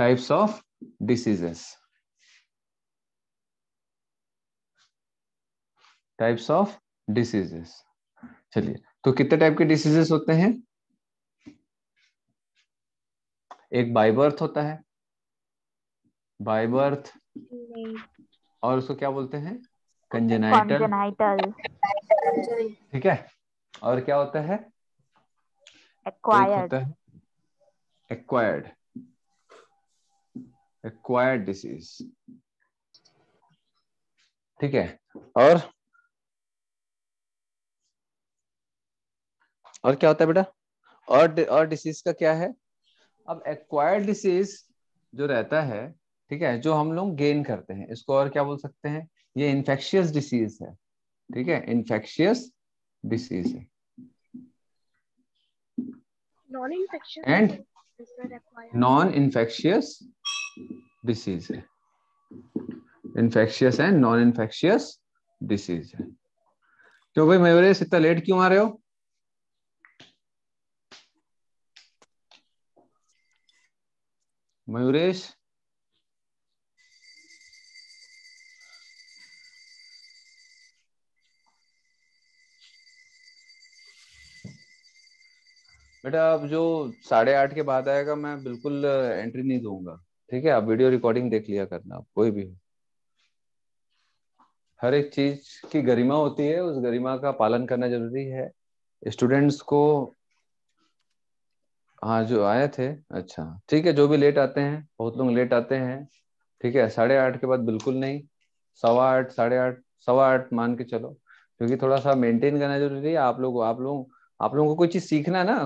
types of diseases. Types of diseases चलिए तो कितने टाइप के डिसीजेस होते हैं एक बाय बर्थ होता है बाय बर्थ और उसको क्या बोलते हैं कंजेनाइटल ठीक है और क्या होता है एक्वायर्ड होता है एक्वायर्ड एक्वायर्ड डिसीज ठीक है और और क्या होता है बेटा और और डिसीज का क्या है अब एक्वायर्ड डिसीज जो रहता है ठीक है जो हम लोग गेन करते हैं इसको और क्या बोल सकते हैं ये इन्फेक्शियस डिसीज है ठीक है इन्फेक्शियस डिसीज है non and non infectious disease है infectious and non infectious disease है क्यों भाई मयूरेश इतना लेट क्यों आ रहे हो मयूरेश बेटा अब जो साढ़े आठ के बाद आएगा मैं बिल्कुल एंट्री uh, नहीं दूंगा ठीक है आप वीडियो रिकॉर्डिंग देख लिया करना आप कोई भी हो हर एक चीज की गरिमा होती है उस गरिमा का पालन करना जरूरी है स्टूडेंट्स को हाँ जो आए थे अच्छा ठीक है जो भी लेट आते हैं बहुत लोग लेट आते हैं ठीक है साढ़े आठ के बाद बिल्कुल नहीं सवा आठ साढ़े आठ सवा आठ मान के चलो क्योंकि थोड़ा सा मेंटेन करना जरूरी है आप लोग आप लोग आप लोगों को कोई चीज सीखना है ना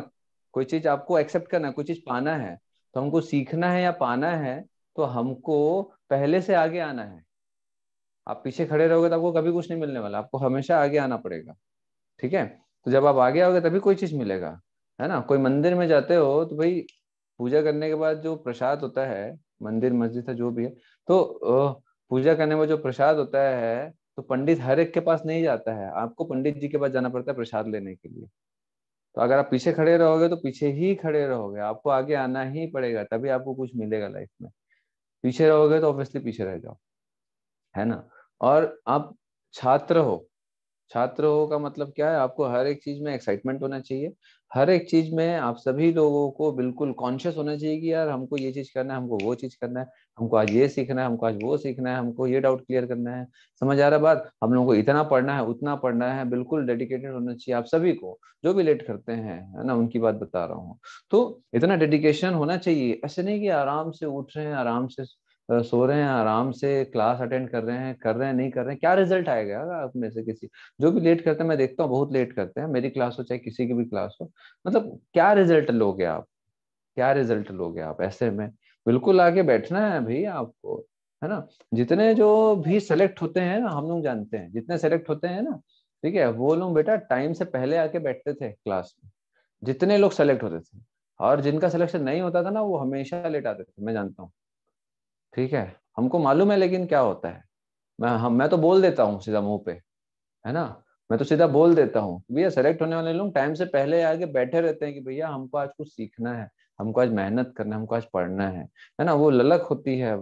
कोई चीज आपको एक्सेप्ट करना कोई चीज पाना है तो हमको सीखना है या पाना है तो हमको पहले से आगे आना है आप पीछे खड़े रहोगे तो आपको कभी कुछ नहीं मिलने वाला आपको हमेशा आगे आना पड़ेगा ठीक है तो जब आप आगे आओगे तभी कोई चीज मिलेगा है ना कोई मंदिर में जाते हो तो भाई पूजा करने के बाद जो प्रसाद होता है मंदिर मस्जिद है जो भी है तो पूजा करने में जो प्रसाद होता है तो पंडित हर एक के पास नहीं जाता है आपको पंडित जी के पास जाना पड़ता है प्रसाद लेने के लिए तो अगर आप पीछे खड़े रहोगे तो पीछे ही खड़े रहोगे आपको आगे आना ही पड़ेगा तभी आपको कुछ मिलेगा लाइफ में पीछे रहोगे तो ऑब्वियसली पीछे रह जाओ है ना और आप छात्र हो छात्र हो का मतलब क्या है आपको हर एक चीज में एक्साइटमेंट होना चाहिए हर एक चीज में आप सभी लोगों को बिल्कुल कॉन्शियस होना चाहिए कि यार हमको ये चीज करना है हमको वो चीज करना है हमको आज ये सीखना है हमको आज वो सीखना है हमको ये डाउट क्लियर करना है समझ आ रहा बात हम लोगों को इतना पढ़ना है उतना पढ़ना है बिल्कुल डेडिकेटेड होना चाहिए आप सभी को जो भी लेट करते हैं है ना उनकी बात बता रहा हूँ तो इतना डेडिकेशन होना चाहिए ऐसे नहीं कि आराम से उठ रहे हैं आराम से सो रहे हैं आराम से क्लास अटेंड कर रहे हैं कर रहे हैं नहीं कर रहे हैं क्या रिजल्ट आएगा आप में से किसी जो भी लेट करते हैं मैं देखता हूँ बहुत लेट करते हैं मेरी क्लास हो चाहे किसी की भी क्लास हो मतलब क्या रिजल्ट लोगे आप क्या रिजल्ट लोगे आप ऐसे में बिल्कुल आके बैठना है भाई आपको है ना जितने जो भी सेलेक्ट होते हैं ना हम लोग जानते हैं जितने सेलेक्ट होते हैं ना ठीक है वो लोग बेटा टाइम से पहले आके बैठते थे क्लास में जितने लोग सेलेक्ट होते थे और जिनका सिलेक्शन नहीं होता था ना वो हमेशा लेट आते थे मैं जानता हूँ ठीक है हमको मालूम है लेकिन क्या होता है मैं हम मैं तो बोल देता हूँ सीधा मुंह पे है ना मैं तो सीधा बोल देता हूँ भैया सेलेक्ट होने वाले लोग टाइम से पहले आके बैठे रहते हैं कि भैया हमको आज कुछ सीखना है हमको आज मेहनत करना है हमको आज पढ़ना है है ना वो ललक होती है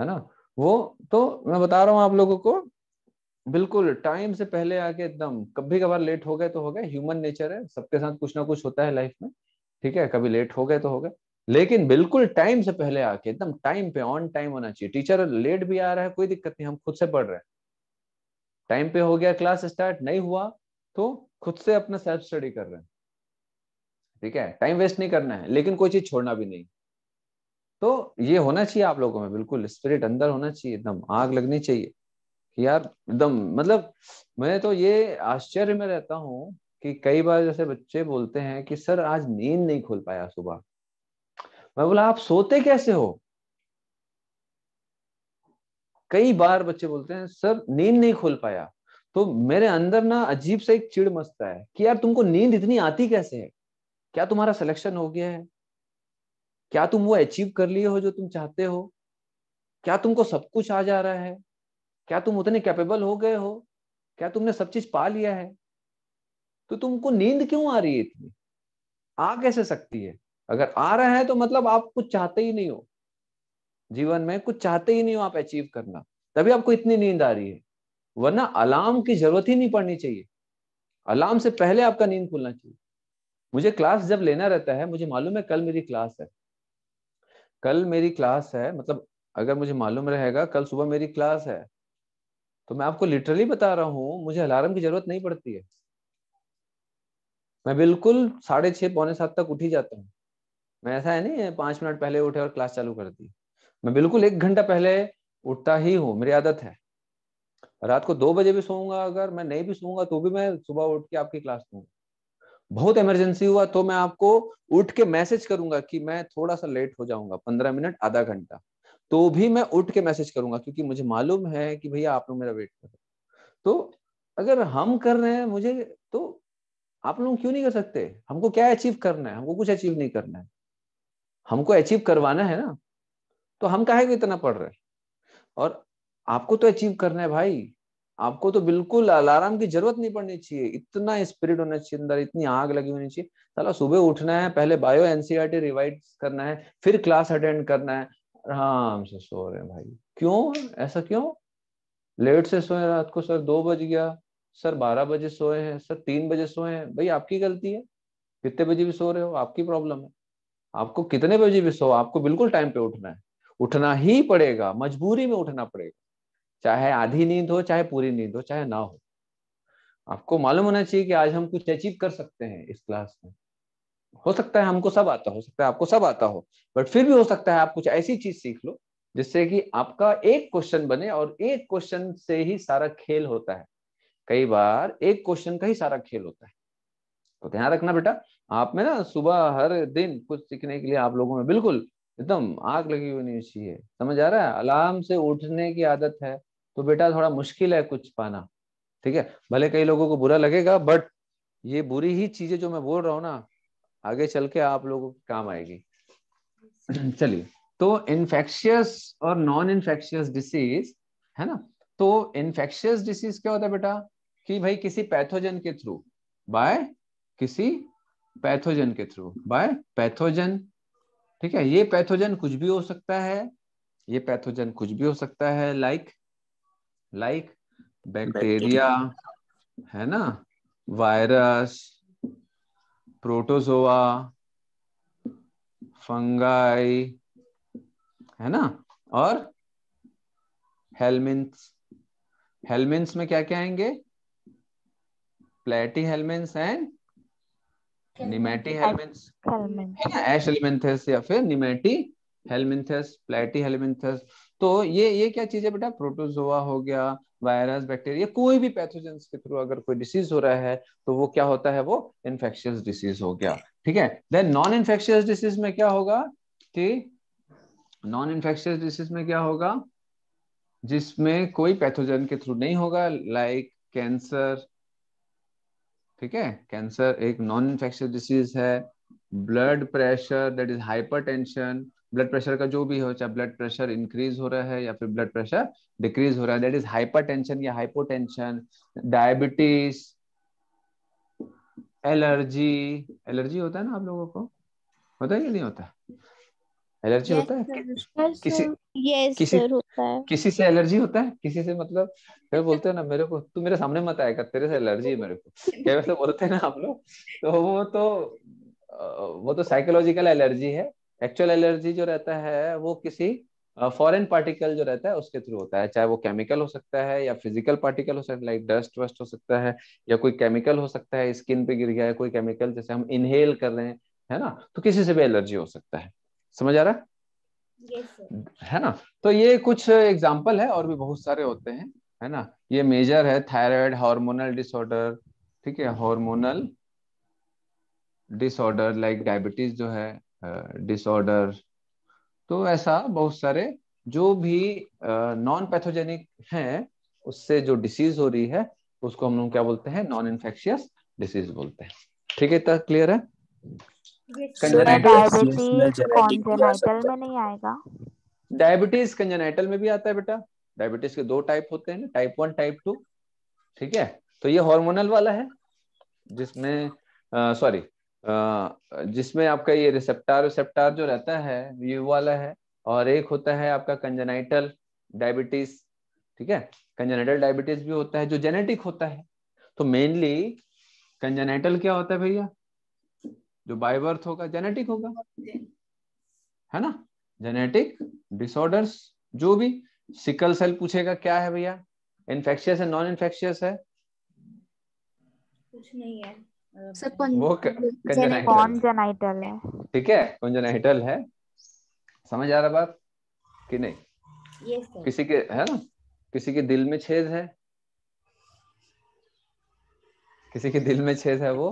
है ना वो तो मैं बता रहा हूँ आप लोगों को बिल्कुल टाइम से पहले आके एकदम कभी कभार लेट हो गए तो हो गए ह्यूमन नेचर है सबके साथ कुछ ना कुछ होता है लाइफ में ठीक है कभी लेट हो गए तो हो गए लेकिन बिल्कुल टाइम से पहले आके एकदम टाइम पे ऑन टाइम होना चाहिए टीचर लेट भी आ रहा है कोई दिक्कत नहीं हम खुद से पढ़ रहे हैं टाइम पे हो गया क्लास स्टार्ट नहीं हुआ तो खुद से अपना सेल्फ स्टडी कर रहे हैं ठीक है टाइम वेस्ट नहीं करना है लेकिन कोई चीज छोड़ना भी नहीं तो ये होना चाहिए आप लोगों में बिल्कुल स्पिरिट अंदर होना चाहिए एकदम आग लगनी चाहिए कि यार एकदम मतलब मैं तो ये आश्चर्य में रहता हूँ कि कई बार जैसे बच्चे बोलते हैं कि सर आज नींद नहीं खोल पाया सुबह मैं बोला आप सोते कैसे हो कई बार बच्चे बोलते हैं सर नींद नहीं खोल पाया तो मेरे अंदर ना अजीब सा एक चिड़ मचता है कि यार तुमको नींद इतनी आती कैसे है क्या तुम्हारा सिलेक्शन हो गया है क्या तुम वो अचीव कर लिए हो जो तुम चाहते हो क्या तुमको सब कुछ आ जा रहा है क्या तुम उतने कैपेबल हो गए हो क्या तुमने सब चीज पा लिया है तो तुमको नींद क्यों आ रही है इतनी आ कैसे सकती है अगर आ रहा है तो मतलब आप कुछ चाहते ही नहीं हो जीवन में कुछ चाहते ही नहीं हो आप अचीव करना तभी आपको इतनी नींद आ रही है वरना अलार्म की जरूरत ही नहीं पड़नी चाहिए अलार्म से पहले आपका नींद खुलना चाहिए मुझे क्लास जब लेना रहता है मुझे मालूम है कल मेरी क्लास है कल मेरी क्लास है मतलब अगर मुझे मालूम रहेगा कल सुबह मेरी क्लास है तो मैं आपको लिटरली बता रहा हूँ मुझे अलार्म की जरूरत नहीं पड़ती है मैं बिल्कुल साढ़े छह पौने सात तक उठ ही जाता हूँ मैं ऐसा है नहीं पांच मिनट पहले उठे और क्लास चालू कर दी मैं बिल्कुल एक घंटा पहले उठता ही हूँ मेरी आदत है रात को दो बजे भी सोऊंगा अगर मैं नहीं भी सोऊंगा तो भी मैं सुबह उठ के आपकी क्लास दूंगा बहुत इमरजेंसी हुआ तो मैं आपको उठ के मैसेज करूंगा कि मैं थोड़ा सा लेट हो जाऊंगा पंद्रह मिनट आधा घंटा तो भी मैं उठ के मैसेज करूंगा क्योंकि मुझे मालूम है कि भैया आप लोग मेरा वेट करो तो अगर हम कर रहे हैं मुझे तो आप लोग क्यों नहीं कर सकते हमको क्या अचीव करना है हमको कुछ अचीव नहीं करना है हमको अचीव करवाना है ना तो हम कहे को इतना पढ़ रहे हैं और आपको तो अचीव करना है भाई आपको तो बिल्कुल अलार्म की जरूरत नहीं पड़नी चाहिए इतना स्पिरिट होना चाहिए अंदर इतनी आग लगी होनी चाहिए साला सुबह उठना है पहले बायो एनसीआरटी रिवाइज करना है फिर क्लास अटेंड करना है आराम से सो रहे हैं भाई क्यों ऐसा क्यों लेट से सोए रात को सर दो बज गया सर बारह बजे सोए हैं सर तीन बजे सोए हैं भाई आपकी गलती है कितने बजे भी सो रहे हो आपकी प्रॉब्लम है आपको कितने बजे भी सो आपको बिल्कुल टाइम पे उठना है उठना ही पड़ेगा मजबूरी में उठना पड़ेगा चाहे आधी नींद हो चाहे पूरी नींद हो चाहे ना हो आपको मालूम होना चाहिए कि आज हम कुछ अचीव कर सकते हैं इस क्लास में हो सकता है हमको सब आता हो सकता है आपको सब आता हो बट फिर भी हो सकता है आप कुछ ऐसी चीज सीख लो जिससे कि आपका एक क्वेश्चन बने और एक क्वेश्चन से ही सारा खेल होता है कई बार एक क्वेश्चन का ही सारा खेल होता है तो ध्यान रखना बेटा आप में ना सुबह हर दिन कुछ सीखने के लिए आप लोगों में बिल्कुल एकदम आग लगी नहीं चाहिए समझ आ रहा है अलार्म से उठने की आदत है तो बेटा थोड़ा मुश्किल है कुछ पाना ठीक है भले कई लोगों को बुरा लगेगा बट ये बुरी ही चीजें जो मैं बोल रहा हूँ ना आगे चल के आप लोगों को काम आएगी चलिए तो इन्फेक्शियस और नॉन इन्फेक्शियस डिसीज है ना तो इन्फेक्शियस डिसीज क्या होता है बेटा कि भाई किसी पैथोजन के थ्रू बाय किसी पैथोजन के थ्रू बाय पैथोजन ठीक है ये पैथोजन कुछ भी हो सकता है ये पैथोजन कुछ भी हो सकता है लाइक like, लाइक बैक्टीरिया है ना वायरस प्रोटोजोआ फंगाई है ना और हेलमिंस हेलमिंस में क्या क्या आएंगे प्लेटी हेलमिंस एंड निमेटी हेलमिंस है ना एश एलिमेंथस या फिर निमेटी हेलमिंथस प्लेटी हेलमिंथस तो ये ये क्या चीज है बेटा प्रोटोजोआ हो गया वायरस बैक्टीरिया कोई भी पैथोजन के थ्रू अगर कोई डिसीज हो रहा है तो वो क्या होता है वो इन्फेक्शियस डिसीज हो गया ठीक है देन नॉन इन्फेक्शियस डिसीज में क्या होगा कि नॉन इन्फेक्शियस डिसीज में क्या होगा जिसमें कोई पैथोजन के थ्रू नहीं होगा लाइक कैंसर ठीक है कैंसर एक नॉन इन्फेक्शियस डिसीज है blood pressure that is tension blood pressure का जो भी हो चाहे ब्लड प्रेशर इंक्रीज हो रहा है या फिर ब्लड प्रेशर डिक्रीज हो रहा है दैट इज हाइपरटेंशन या हाइपोटेंशन डायबिटीज एलर्जी एलर्जी होता है ना आप लोगों को होता है या नहीं होता एलर्जी yes, होता है किसी yes, किसी sir, होता है किसी से एलर्जी होता है किसी से मतलब फिर बोलते हैं ना मेरे को तू मेरे सामने मत आएगा तेरे से एलर्जी है मेरे को क्या वैसे मतलब बोलते हैं ना हम लोग तो वो तो वो तो साइकोलॉजिकल एलर्जी है एक्चुअल एलर्जी जो रहता है वो किसी फॉरेन uh, पार्टिकल जो रहता है उसके थ्रू होता है चाहे वो केमिकल हो सकता है या फिजिकल पार्टिकल हो सकता है लाइक डस्ट वस्ट हो सकता है या कोई केमिकल हो सकता है स्किन पे गिर गया है कोई केमिकल जैसे हम इनहेल कर रहे हैं है ना तो किसी से भी एलर्जी हो सकता है समझ आ रहा yes, है ना तो ये कुछ एग्जाम्पल है और भी बहुत सारे होते हैं है ना ये मेजर है थायराइड हार्मोनल डिसऑर्डर ठीक है हार्मोनल डिसऑर्डर लाइक डायबिटीज जो है डिसऑर्डर तो ऐसा बहुत सारे जो भी नॉन पैथोजेनिक हैं उससे जो डिसीज हो रही है उसको हम लोग क्या बोलते हैं नॉन इन्फेक्शियस डिसीज बोलते हैं ठीक है तक क्लियर है डायबिटीज कंजेनाइटल में भी आता है बेटा डायबिटीज के दो टाइप होते हैं टाइप वन टाइप टू ठीक है तो ये हार्मोनल वाला है जिसमें सॉरी जिसमें आपका ये रिसेप्टार रिसेप्टार जो रहता है ये वाला है और एक होता है आपका कंजेनाइटल डायबिटीज ठीक है कंजेनाइटल डायबिटीज भी होता है जो जेनेटिक होता है तो मेनली कंजेनाइटल क्या होता है भैया जो बायबर्थ होगा जेनेटिक होगा है ना जेनेटिक डिसऑर्डर्स जो भी सिकल सेल पूछेगा क्या है भैया इन्फेक्शियस है नॉन इन्फेक्शियस है कुछ नहीं है वो कॉन्जेनाइटल है ठीक है कंजनाइटल है समझ आ रहा बात कि नहीं yes, किसी के है ना किसी के दिल में छेद है किसी के दिल में छेद है वो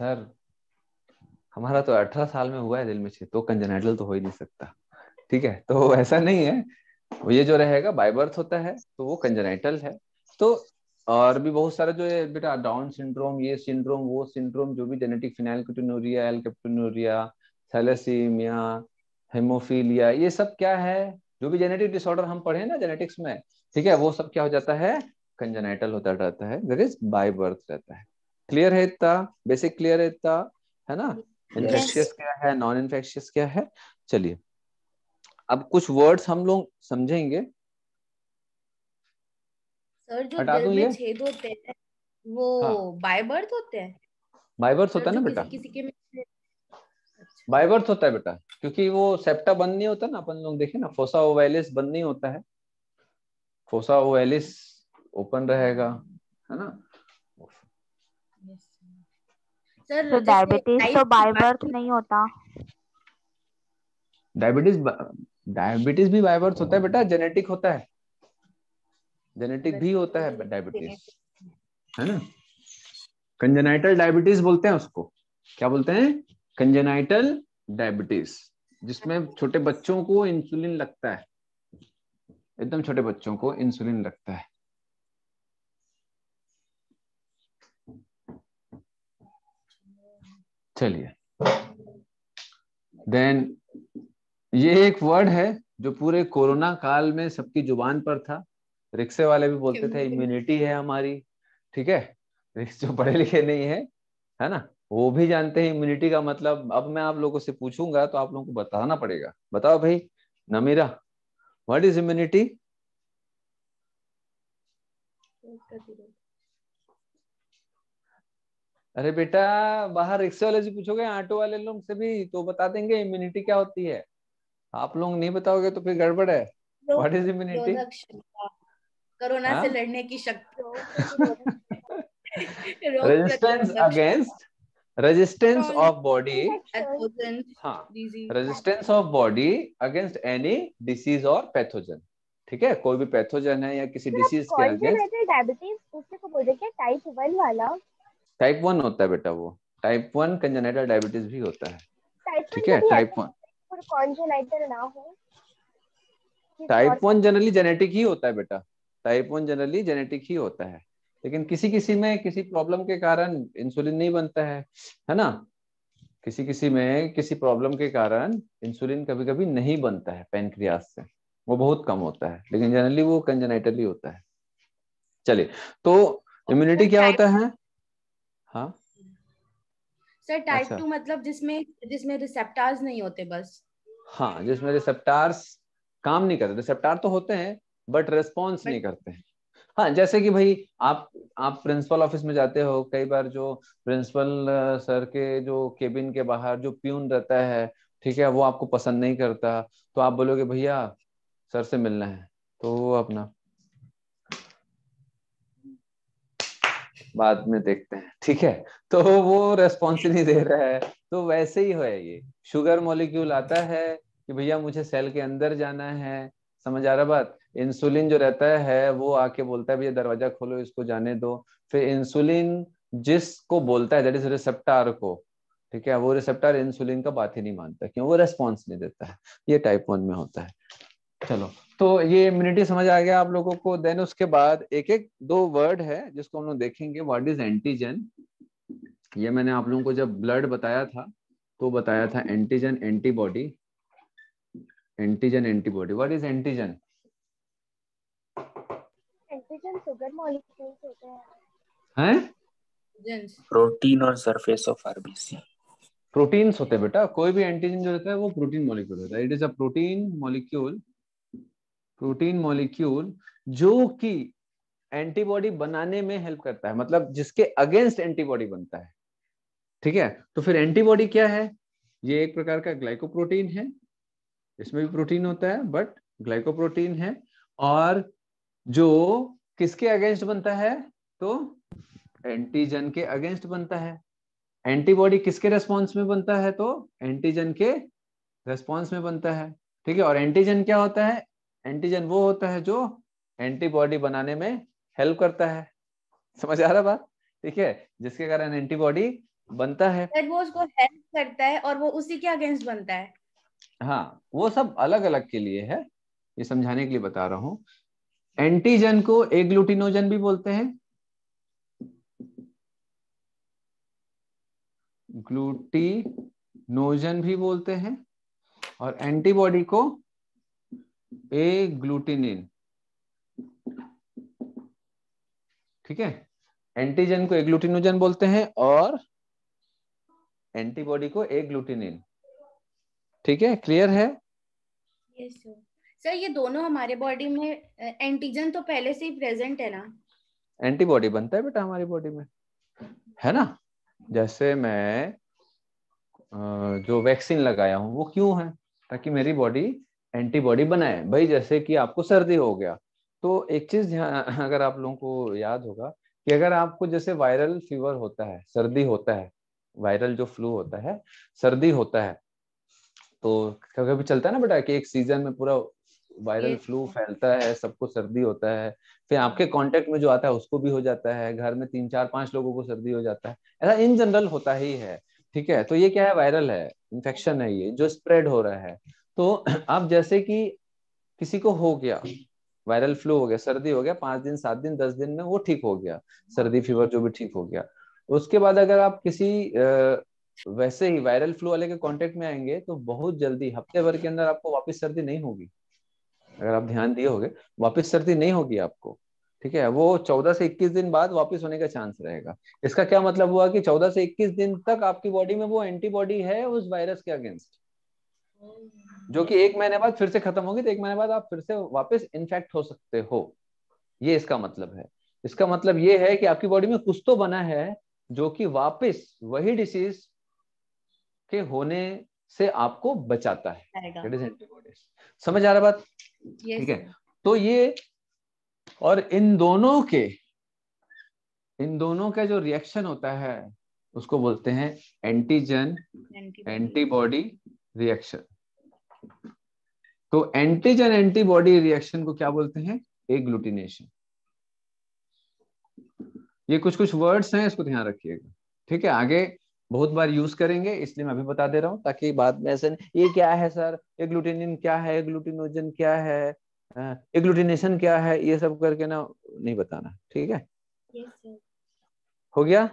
सर हमारा तो अठारह साल में हुआ है दिल में छेद तो कंजनाइटल तो हो ही नहीं सकता ठीक है तो ऐसा नहीं है ये जो रहेगा बाय बर्थ होता है तो वो कंजनाइटल है तो और भी बहुत सारा जो है बेटा डाउन सिंड्रोम ये सिंड्रोम वो सिंड्रोम जो भी genetic phenylketonuria alkaptonuria thalassaemia haemophilia ये सब क्या है जो भी जेनेटिक डिसऑर्डर हम पढ़े ना जेनेटिक्स में ठीक है वो सब क्या हो जाता है कंजेनाइटल होता रहता है दैट इज बाय बर्थ रहता है क्लियर है इतना बेसिक क्लियर है इतना है ना इन्फेक्शियस क्या है नॉन इन्फेक्शियस क्या है चलिए अब कुछ वर्ड्स हम लोग समझेंगे सर जो दिल में छेद होते हैं वो हाँ. बाय बर्थ होते हैं बाय बर्थ होता है ना बेटा किसी के में अच्छा। बाय बर्थ होता है बेटा क्योंकि वो सेप्टा बंद नहीं होता ना अपन लोग देखे ना फोसा ओवेलिस बंद नहीं होता है फोसा ओवेलिस ओपन रहेगा है ना सर तो डायबिटीज तो बाय बर्थ नहीं होता डायबिटीज डायबिटीज भी बाय होता है बेटा जेनेटिक होता है जेनेटिक भी होता है डायबिटीज है ना कंजेनाइटल डायबिटीज बोलते हैं उसको क्या बोलते हैं कंजेनाइटल डायबिटीज जिसमें छोटे बच्चों को इंसुलिन लगता है एकदम छोटे बच्चों को इंसुलिन लगता है चलिए देन ये एक वर्ड है जो पूरे कोरोना काल में सबकी जुबान पर था रिक्शे वाले भी बोलते थे इम्यूनिटी है हमारी ठीक है जो पढ़े लिखे नहीं है है ना वो भी जानते हैं इम्यूनिटी का मतलब अब मैं आप लोगों से पूछूंगा तो आप लोगों को बताना पड़ेगा बताओ भाई नमीरा व्हाट इज इम्यूनिटी अरे बेटा बाहर रिक्शे वाले से पूछोगे ऑटो वाले लोग से भी तो बता देंगे इम्यूनिटी क्या होती है आप लोग नहीं बताओगे तो फिर गड़बड़ है व्हाट इज इम्यूनिटी कोरोना से हाँ? लड़ने की शक्ति हो resistance against resistance of body resistance of body against any disease और पैथोजन ठीक है कोई भी पैथोजन है या किसी डिसीज के अगेंस्ट डायबिटीज उससे को बोलते हैं टाइप वन वाला टाइप वन होता है बेटा वो टाइप वन कंजेनेटल डायबिटीज भी होता है ठीक है टाइप वन कॉन्जेनाइटल ना हो टाइप वन जनरली जेनेटिक ही होता है बेटा टाइप वन जनरली जेनेटिक ही होता है लेकिन किसी किसी में किसी प्रॉब्लम के कारण इंसुलिन नहीं बनता है है ना किसी किसी में किसी प्रॉब्लम के कारण इंसुलिन कभी कभी नहीं बनता है पेनक्रियास से वो बहुत कम होता है लेकिन जनरली वो कंजेनेटली होता है चलिए तो इम्यूनिटी क्या होता है हाँ सर टाइप टू मतलब जिसमें जिसमें रिसेप्टार्स नहीं होते बस हाँ जिसमें रिसेप्टार्स काम नहीं करते रिसेप्टार तो होते हैं बट रेस्पॉन्स नहीं करते हैं हाँ जैसे कि भाई आप आप प्रिंसिपल ऑफिस में जाते हो कई बार जो प्रिंसिपल सर के जो केबिन के बाहर जो प्यून रहता है ठीक है वो आपको पसंद नहीं करता तो आप बोलोगे भैया सर से मिलना है तो वो अपना बाद में देखते हैं ठीक है तो वो रेस्पॉन्स नहीं दे रहा है तो वैसे ही है ये शुगर मॉलिक्यूल आता है कि भैया मुझे सेल के अंदर जाना है समझ आ रहा बात इंसुलिन जो रहता है वो आके बोलता है भैया दरवाजा खोलो इसको जाने दो फिर इंसुलिन जिसको बोलता है दैट इज रिसेप्टार को ठीक है वो रिसेप्टार इंसुलिन का बात ही नहीं मानता क्यों वो रेस्पॉन्स नहीं देता है ये टाइप वन में होता है चलो तो ये इम्यूनिटी समझ आ गया आप लोगों को देन उसके बाद एक एक दो वर्ड है जिसको हम लोग देखेंगे व्हाट इज एंटीजन ये मैंने आप लोगों को जब ब्लड बताया था तो बताया था antigen antibody antigen antibody what is antigen sugar molecules होते हैं हैं प्रोटीन और सरफेस ऑफ आरबीसी प्रोटीन्स होते हैं बेटा कोई भी एंटीजन जो रहता है वो प्रोटीन मॉलिक्यूल होता है it is a protein molecule protein molecule जो कि एंटीबॉडी बनाने में हेल्प करता है मतलब जिसके अगेंस्ट एंटीबॉडी बनता है ठीक है तो फिर एंटीबॉडी क्या है ये एक प्रकार का ग्लाइकोप्रोटीन है इसमें भी प्रोटीन होता है बट ग्लाइकोप्रोटीन है और जो किसके अगेंस्ट बनता है तो एंटीजन के अगेंस्ट बनता है एंटीबॉडी किसके रेस्पॉन्स में बनता है तो एंटीजन के रेस्पॉन्स में बनता है ठीक है और एंटीजन क्या होता है एंटीजन वो होता है जो एंटीबॉडी बनाने में हेल्प करता है समझ आ रहा बात ठीक है जिसके कारण एंटीबॉडी बनता है वो उसको हेल्प करता है और वो उसी के अगेंस्ट बनता है हाँ वो सब अलग अलग के लिए है ये समझाने के लिए बता रहा हूँ एंटीजन को एग्लूटिनोजन भी बोलते हैं ग्लूटिनोजन भी बोलते हैं और एंटीबॉडी को ए ग्लूटिनिन ठीक है एंटीजन को एग्लूटिनोजन बोलते हैं और एंटीबॉडी को एग्लूटिनिन ठीक है क्लियर है yes, sir. सर ये दोनों हमारे बॉडी में एंटीजन तो पहले से ही प्रेजेंट है ना एंटीबॉडी बनता है बेटा हमारी बॉडी में है ना जैसे मैं जो वैक्सीन लगाया हूँ वो क्यों है ताकि मेरी बॉडी एंटीबॉडी बनाए भाई जैसे कि आपको सर्दी हो गया तो एक चीज ध्यान अगर आप लोगों को याद होगा कि अगर आपको जैसे वायरल फीवर होता है सर्दी होता है वायरल जो फ्लू होता है सर्दी होता है तो कभी कभी चलता है ना बेटा कि एक सीजन में पूरा वायरल फ्लू फैलता है सबको सर्दी होता है फिर आपके कांटेक्ट में जो आता है उसको भी हो जाता है घर में तीन चार पांच लोगों को सर्दी हो जाता है ऐसा इन जनरल होता ही है ठीक है तो ये क्या है वायरल है इन्फेक्शन है ये जो स्प्रेड हो रहा है तो आप जैसे कि किसी को हो गया वायरल फ्लू हो गया सर्दी हो गया पांच दिन सात दिन दस दिन में वो ठीक हो गया सर्दी फीवर जो भी ठीक हो गया उसके बाद अगर आप किसी वैसे ही वायरल फ्लू वाले के कांटेक्ट में आएंगे तो बहुत जल्दी हफ्ते भर के अंदर आपको वापस सर्दी नहीं होगी अगर आप ध्यान दिए होगे वापस सर्दी नहीं होगी आपको ठीक है वो 14 से 21 दिन बाद वापस होने का चांस रहेगा इसका क्या मतलब हुआ कि 14 से 21 दिन तक आपकी बॉडी में वो एंटीबॉडी है उस वायरस के अगेंस्ट जो कि एक महीने बाद फिर से खत्म होगी तो एक महीने बाद आप फिर से वापस इन्फेक्ट हो सकते हो ये इसका मतलब है इसका मतलब ये है कि आपकी बॉडी में कुछ तो बना है जो कि वापस वही डिसीज के होने से आपको बचाता है समझ आ रहा बात ठीक है तो ये और इन दोनों के इन दोनों का जो रिएक्शन होता है उसको बोलते हैं एंटीजन एंटीबॉडी रिएक्शन तो एंटीजन एंटीबॉडी रिएक्शन को क्या बोलते हैं ग्लूटिनेशन ये कुछ कुछ वर्ड्स हैं इसको ध्यान रखिएगा ठीक है आगे बहुत बार यूज करेंगे इसलिए मैं अभी बता दे रहा हूँ ताकि बाद में ऐसे ये क्या है सर ये ग्लूटेनिन क्या है ग्लूटिनोजन क्या है ये क्या है ये सब करके ना नहीं बताना ठीक है yes, हो गया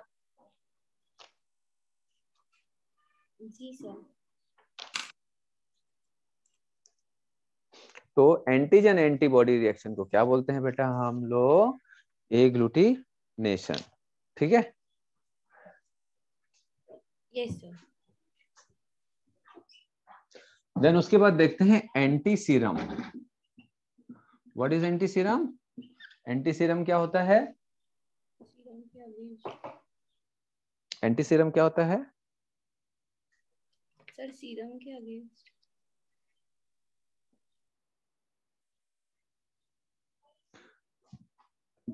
जी सर तो एंटीजन एंटीबॉडी रिएक्शन को क्या बोलते हैं बेटा हम लोग ए ठीक है देन उसके बाद देखते हैं antiserum what is antiserum antiserum क्या होता है एंटी सीरम क्या होता है सर सीरम के अगेंस्ट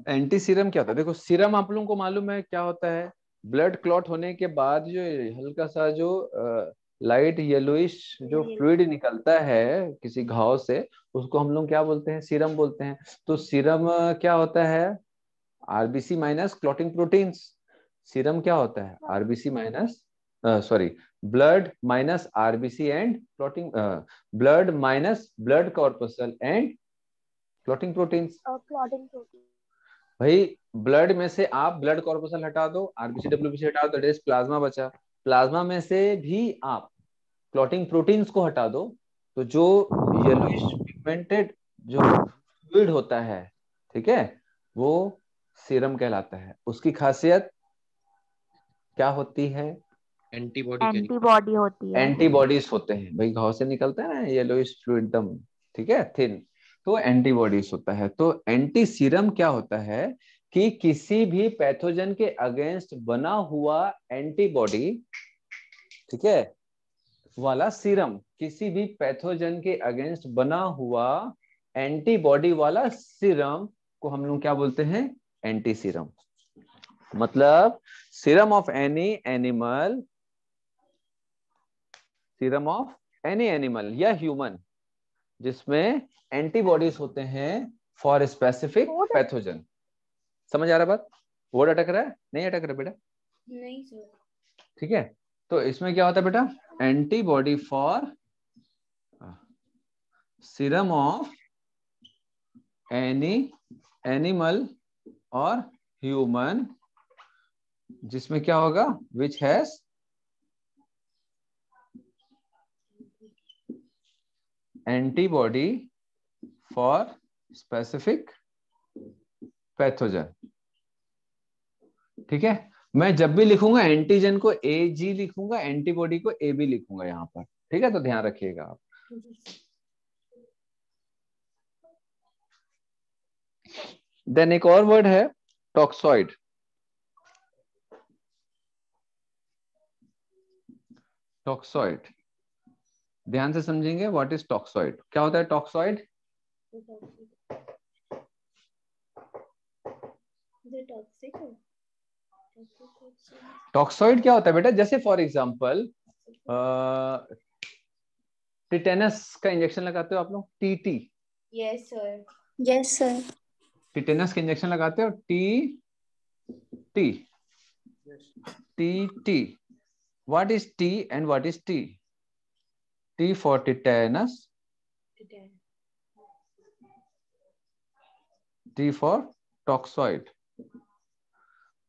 एंटी सीरम क्या होता है देखो सीरम आप लोगों को मालूम है क्या होता है ब्लड क्लॉट होने के बाद जो हल्का सा जो लाइट येलोइश जो फ्लूड निकलता है किसी घाव से उसको हम लोग क्या बोलते हैं सीरम बोलते हैं तो सीरम क्या होता है RBC minus clotting proteins serum क्या होता है हाँ। RBC minus sorry blood minus RBC and clotting blood minus blood corpuscle and clotting proteins भाई ब्लड में से आप ब्लड कॉर्पोसल हटा दो आरबीसी डब्ल्यूबीसी हटा दो डेट प्लाज्मा बचा प्लाज्मा में से भी आप क्लॉटिंग प्रोटीन्स को हटा दो तो जो येलोइश पिगमेंटेड जो फ्लूड होता है ठीक है वो सीरम कहलाता है उसकी खासियत क्या होती है एंटीबॉडी एंटीबॉडी होती है एंटीबॉडीज होते हैं भाई घाव से निकलते हैं ना येलोइश फ्लूड दम ठीक है थिन तो एंटीबॉडीज होता है तो एंटी सीरम क्या होता है कि किसी भी पैथोजन के अगेंस्ट बना हुआ एंटीबॉडी ठीक है वाला सीरम किसी भी पैथोजन के अगेंस्ट बना हुआ एंटीबॉडी वाला सीरम को हम लोग क्या बोलते हैं एंटी सीरम मतलब serum of any animal serum of any animal या ह्यूमन जिसमें एंटीबॉडीज होते हैं फॉर स्पेसिफिक पैथोजन समझ आ रहा बात वर्ड अटक रहा है नहीं अटक रहा बेटा नहीं ठीक है तो इसमें क्या होता है बेटा antibody for serum of any animal और ह्यूमन जिसमें क्या होगा which has antibody for specific pathogen ठीक है मैं जब भी लिखूंगा एंटीजन को ए जी लिखूंगा एंटीबॉडी को ए बी लिखूंगा यहां पर ठीक है तो ध्यान रखिएगा आप देन एक और वर्ड है टॉक्सॉइड टॉक्सॉइड ध्यान से समझेंगे व्हाट इज टॉक्सॉइड क्या होता है टॉक्सॉइड टॉक्सोइड क्या होता है बेटा जैसे फॉर एग्जाम्पल टिटेनस का इंजेक्शन लगाते हो आप लोग T T yes sir tetanus का इंजेक्शन लगाते हो T T T T what is T and what is T T for tetanus T for toxoid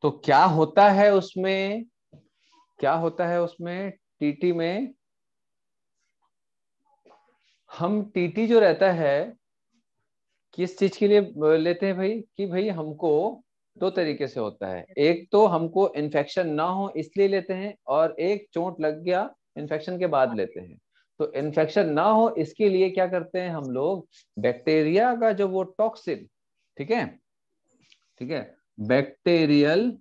तो क्या होता है उसमें क्या होता है उसमें टीटी में हम टीटी जो रहता है किस चीज के लिए लेते हैं भाई कि भाई हमको दो तरीके से होता है एक तो हमको इन्फेक्शन ना हो इसलिए लेते हैं और एक चोट लग गया इन्फेक्शन के बाद लेते हैं तो इन्फेक्शन ना हो इसके लिए क्या करते हैं हम लोग बैक्टीरिया का जो वो टॉक्सिन ठीक है ठीक है बैक्टेरियल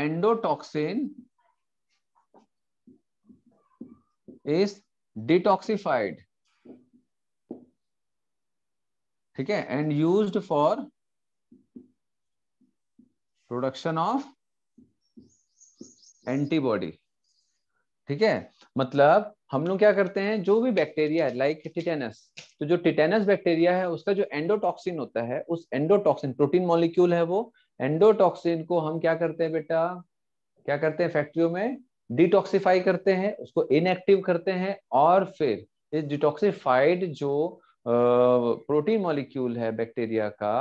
endotoxin is detoxified ठीक है and use for production of antibody ठीक है मतलब हम लोग क्या करते हैं जो भी बैक्टीरिया है लाइक टिटेनस तो जो टिटेनस बैक्टीरिया है उसका जो एंडोटॉक्सिन होता है उस एंडोटॉक्सिन प्रोटीन मॉलिक्यूल है वो एंडोटॉक्सिन को हम क्या करते हैं बेटा क्या करते हैं फैक्ट्रियों में डिटॉक्सिफाई करते हैं उसको इनएक्टिव करते हैं और फिर इस डिटॉक्सिफाइड जो प्रोटीन मॉलिक्यूल है बैक्टीरिया का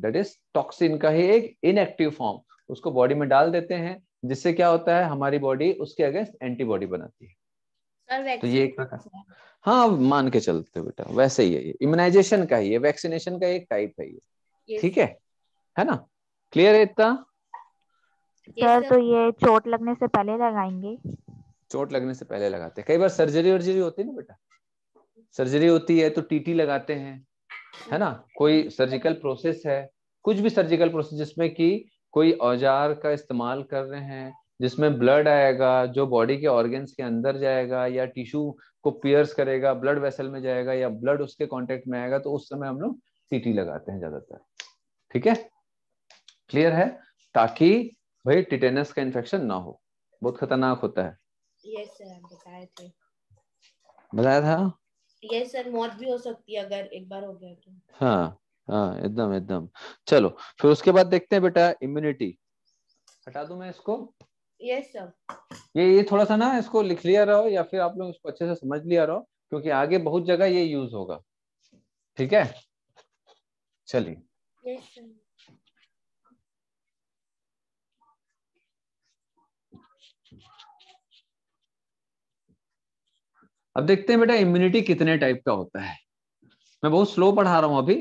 दैट इज टॉक्सिन का ही एक इनएक्टिव फॉर्म उसको बॉडी में डाल देते हैं जिससे क्या होता है हमारी बॉडी उसके अगेंस्ट एंटीबॉडी बनाती है तो ये एक प्रकार हाँ मान के चलते बेटा वैसे ही है ये इम्यूनाइजेशन का ही है वैक्सीनेशन का एक टाइप है ये ठीक है है ना क्लियर है इतना सर तो ये चोट लगने से पहले लगाएंगे चोट लगने से पहले लगाते हैं कई बार सर्जरी वर्जरी होती है ना बेटा सर्जरी होती है तो टीटी लगाते हैं है ना कोई सर्जिकल प्रोसेस है कुछ भी सर्जिकल प्रोसेस जिसमें कि कोई औजार का इस्तेमाल कर रहे हैं जिसमें ब्लड आएगा जो बॉडी के ऑर्गेन्स के अंदर जाएगा या टिश्यू को पियर्स करेगा ब्लड वेसल में जाएगा या ब्लड उसके कॉन्टेक्ट में आएगा तो उस समय हम लोग सीटी लगाते हैं ज्यादातर ठीक है क्लियर है ताकि भाई टिटेनस का इन्फेक्शन ना हो बहुत खतरनाक होता है बताया था यस सर मौत भी हो सकती है अगर एक बार हो गया तो हाँ हाँ एकदम एकदम चलो फिर उसके बाद देखते हैं बेटा इम्यूनिटी हटा दू मैं इसको ये ये थोड़ा सा ना इसको लिख लिया रहो या फिर आप लोग इसको अच्छे से समझ लिया रहो क्योंकि आगे बहुत जगह ये यूज होगा ठीक है चलिए yes, अब देखते हैं बेटा इम्यूनिटी कितने टाइप का होता है मैं बहुत स्लो पढ़ा रहा हूं अभी